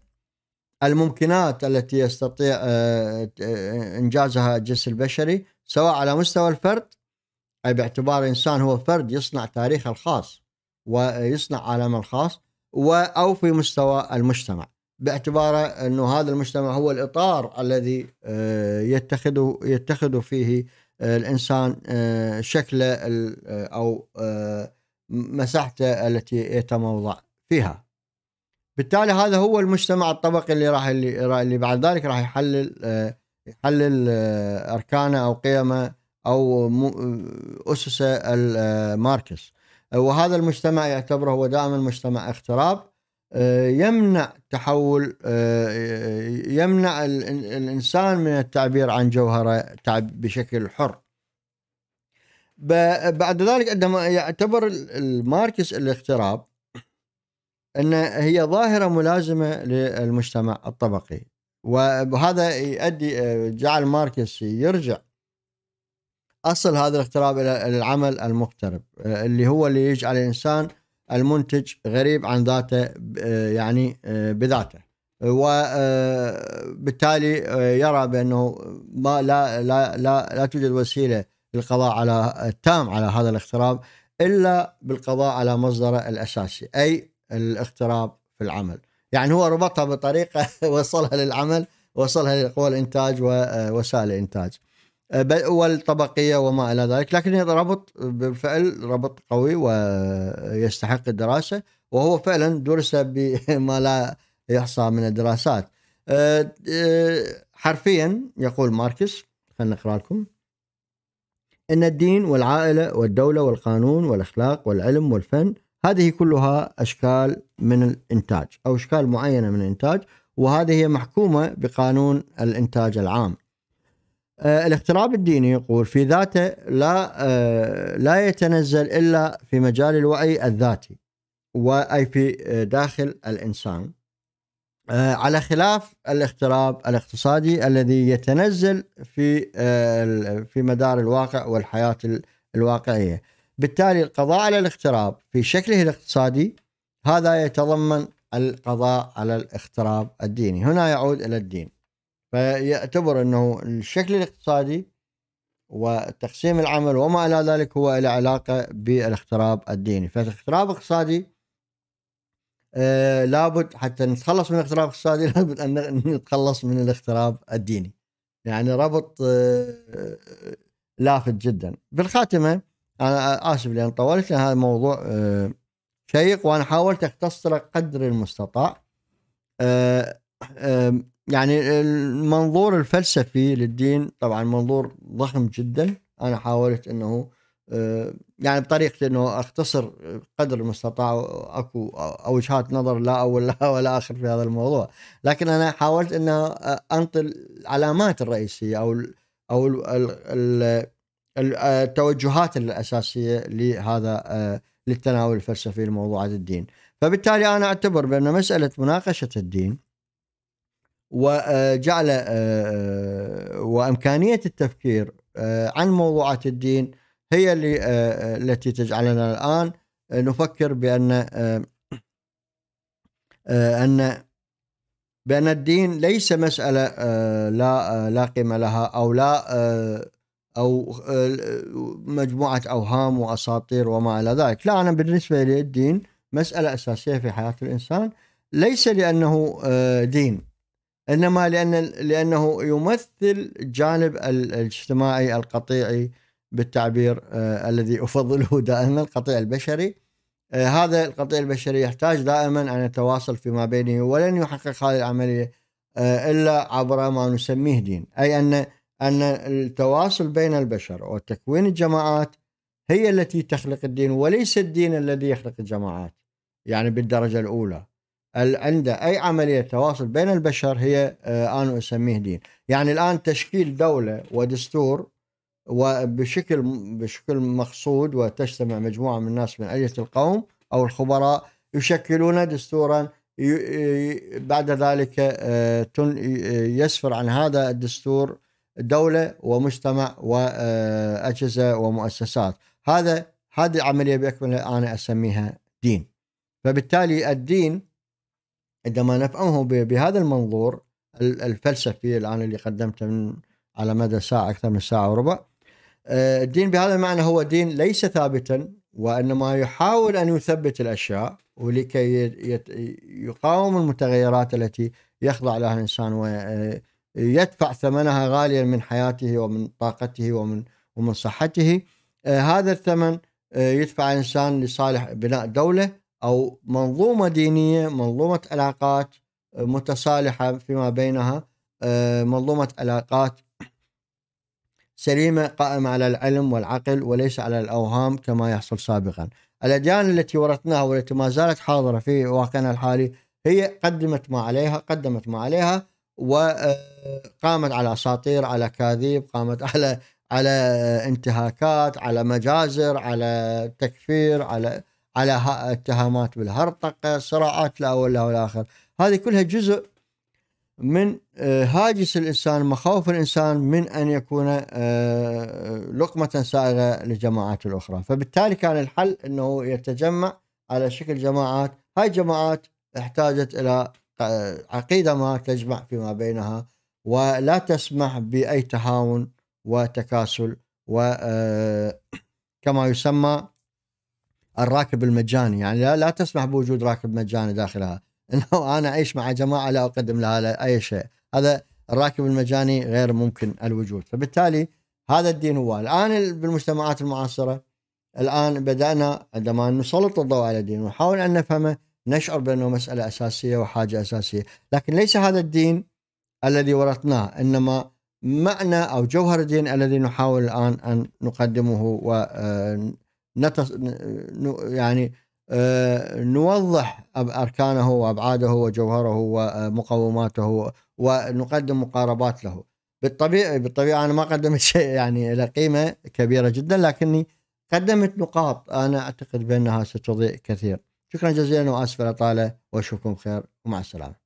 الممكنات التي يستطيع آه، آه، انجازها الجنس البشري سواء على مستوى الفرد اي باعتبار انسان هو فرد يصنع تاريخه الخاص ويصنع عالمه الخاص او في مستوى المجتمع باعتباره انه هذا المجتمع هو الاطار الذي آه، يتخذ يتخذ فيه الانسان شكله او مساحته التي يتموضع فيها. بالتالي هذا هو المجتمع الطبقي اللي راح اللي, بعد ذلك راح يحلل آه، يحلل آه، اركانه او قيمه او آه، اسسه الماركس وهذا المجتمع يعتبره هو دائما مجتمع اغتراب يمنع تحول يمنع الانسان من التعبير عن جوهره بشكل حر بعد ذلك عندما يعتبر الماركس الاغتراب ان هي ظاهره ملازمه للمجتمع الطبقي وهذا يؤدي آه، جعل ماركس يرجع اصل هذا الاغتراب الى العمل المغترب آه، اللي هو اللي يجعل الانسان المنتج غريب عن ذاته آه، يعني بذاته وبالتالي يرى بانه ما لا لا لا, لا توجد وسيله للقضاء على التام على هذا الاغتراب الا بالقضاء على مصدره الاساسي اي الاغتراب في العمل يعني هو ربطها بطريقة [laughs] وصلها للعمل وصلها لقوى الإنتاج ووسائل أه، الإنتاج والطبقية وما إلى ذلك لكن هذا ربط بالفعل ربط قوي ويستحق الدراسة وهو فعلا درس بما [laughs] لا يحصى من الدراسات أه، أه، حرفيا يقول ماركس خلنا نقرأ لكم إن الدين والعائلة والدولة والقانون والأخلاق والعلم والفن هذه كلها أشكال من الإنتاج أو أشكال معينة من الإنتاج وهذه هي محكومة بقانون الإنتاج العام آه، الاغتراب الديني يقول في ذاته لا آه، لا يتنزل الا في مجال الوعي الذاتي واي في داخل الانسان آه، على خلاف الاغتراب الاقتصادي الذي يتنزل في في مدار الواقع والحياه الواقعيه. بالتالي القضاء على الاغتراب في شكله الاقتصادي هذا يتضمن القضاء على الاغتراب الديني هنا يعود إلى الدين فيعتبر أنه الشكل الاقتصادي وتقسيم العمل وما إلى ذلك هو له علاقة بالاغتراب الديني فالاغتراب الاقتصادي آه لابد حتى نتخلص من الاغتراب الاقتصادي [laughs] لابد أن نتخلص من الاغتراب الديني يعني ربط آه, آه، لافت جدا بالخاتمة انا اسف لان طولت لان هذا الموضوع آه، شيق وانا حاولت اختصره قدر المستطاع آه، آه، يعني المنظور الفلسفي للدين طبعا منظور ضخم جدا انا حاولت انه يعني بطريقتي انه اختصر قدر المستطاع اكو وجهات نظر لا اول لا [laughs] ولا اخر في هذا الموضوع، لكن انا حاولت انه انطي العلامات الرئيسيه او او ال التوجهات آه، الاساسيه لهذا آه، للتناول الفلسفي لموضوعات الدين فبالتالي انا اعتبر بان مساله مناقشه الدين وجعل آه، وامكانيه التفكير عن موضوعات الدين هي اللي التي تجعلنا الان نفكر بان ان بان الدين ليس مساله لا لا قيمه لها او لا او آه، مجموعه اوهام واساطير وما الى ذلك، لا انا بالنسبه لي الدين مساله اساسيه في حياه الانسان ليس لانه آه، دين انما لان لانه يمثل الجانب الاجتماعي القطيعي بالتعبير آه، الذي افضله [laughs] دائما القطيع البشري هذا القطيع البشري يحتاج دائما ان يتواصل فيما بينه ولن يحقق هذه العمليه الا عبر ما نسميه دين، اي ان أن التواصل بين البشر وتكوين الجماعات هي التي تخلق الدين وليس الدين الذي يخلق الجماعات يعني بالدرجة الأولى عند أي عملية تواصل بين البشر هي آه، أنا أسميه دين يعني الآن تشكيل دولة ودستور وبشكل بشكل مقصود وتجتمع مجموعة من الناس من أجل القوم أو الخبراء يشكلون دستورا بعد ذلك آه، يسفر عن هذا الدستور دوله ومجتمع واجهزه ومؤسسات هذا هذه العمليه باكملها انا اسميها دين فبالتالي الدين عندما نفهمه بهذا المنظور الفلسفي الان اللي قدمته من على مدى ساعه اكثر من ساعه وربع آه، الدين بهذا المعنى هو دين ليس ثابتا وانما يحاول ان يثبت الاشياء ولكي يقاوم المتغيرات التي يخضع لها الانسان آه، يدفع ثمنها غاليا من حياته ومن طاقته ومن ومن صحته آه، هذا الثمن آه، يدفع انسان لصالح بناء دوله او منظومه دينيه منظومه علاقات آه، متصالحه فيما بينها منظومه علاقات سليمه قائمه على العلم والعقل وليس على الاوهام كما يحصل سابقا. الاديان التي ورثناها والتي ما زالت حاضره في واقعنا الحالي هي قدمت ما عليها قدمت ما عليها وقامت آه، على اساطير على كاذيب قامت على على انتهاكات على مجازر على تكفير على على اتهامات بالهرطقه صراعات لا ولا والاخر هذه كلها جزء من آه، هاجس الانسان مخاوف الانسان من ان يكون آه، لقمه سائغه للجماعات الاخرى، فبالتالي كان الحل انه يتجمع على شكل جماعات، هاي الجماعات احتاجت الى عقيدة ما تجمع فيما بينها ولا تسمح بأي تهاون وتكاسل وكما آه، يسمى الراكب المجاني يعني لا, لا تسمح بوجود راكب مجاني داخلها [laughs] انه انا اعيش مع جماعه لا اقدم لها اي شيء هذا الراكب المجاني غير ممكن الوجود فبالتالي هذا الدين هو الان بالمجتمعات المعاصره الان بدانا عندما نسلط الضوء على الدين ونحاول ان نفهمه نشعر بأنه مسألة أساسية وحاجة أساسية لكن ليس هذا الدين الذي ورثناه إنما معنى أو جوهر الدين الذي نحاول الآن أن نقدمه و آه، يعني آه، نوضح أركانه وأبعاده وجوهره ومقوماته ونقدم مقاربات له بالطبيعة بالطبيعة أنا ما قدمت [laughs] شيء يعني له قيمة كبيرة جدا لكني قدمت نقاط أنا أعتقد بأنها ستضيء كثير شكرا جزيلا واسف الاطاله واشوفكم خير ومع السلامه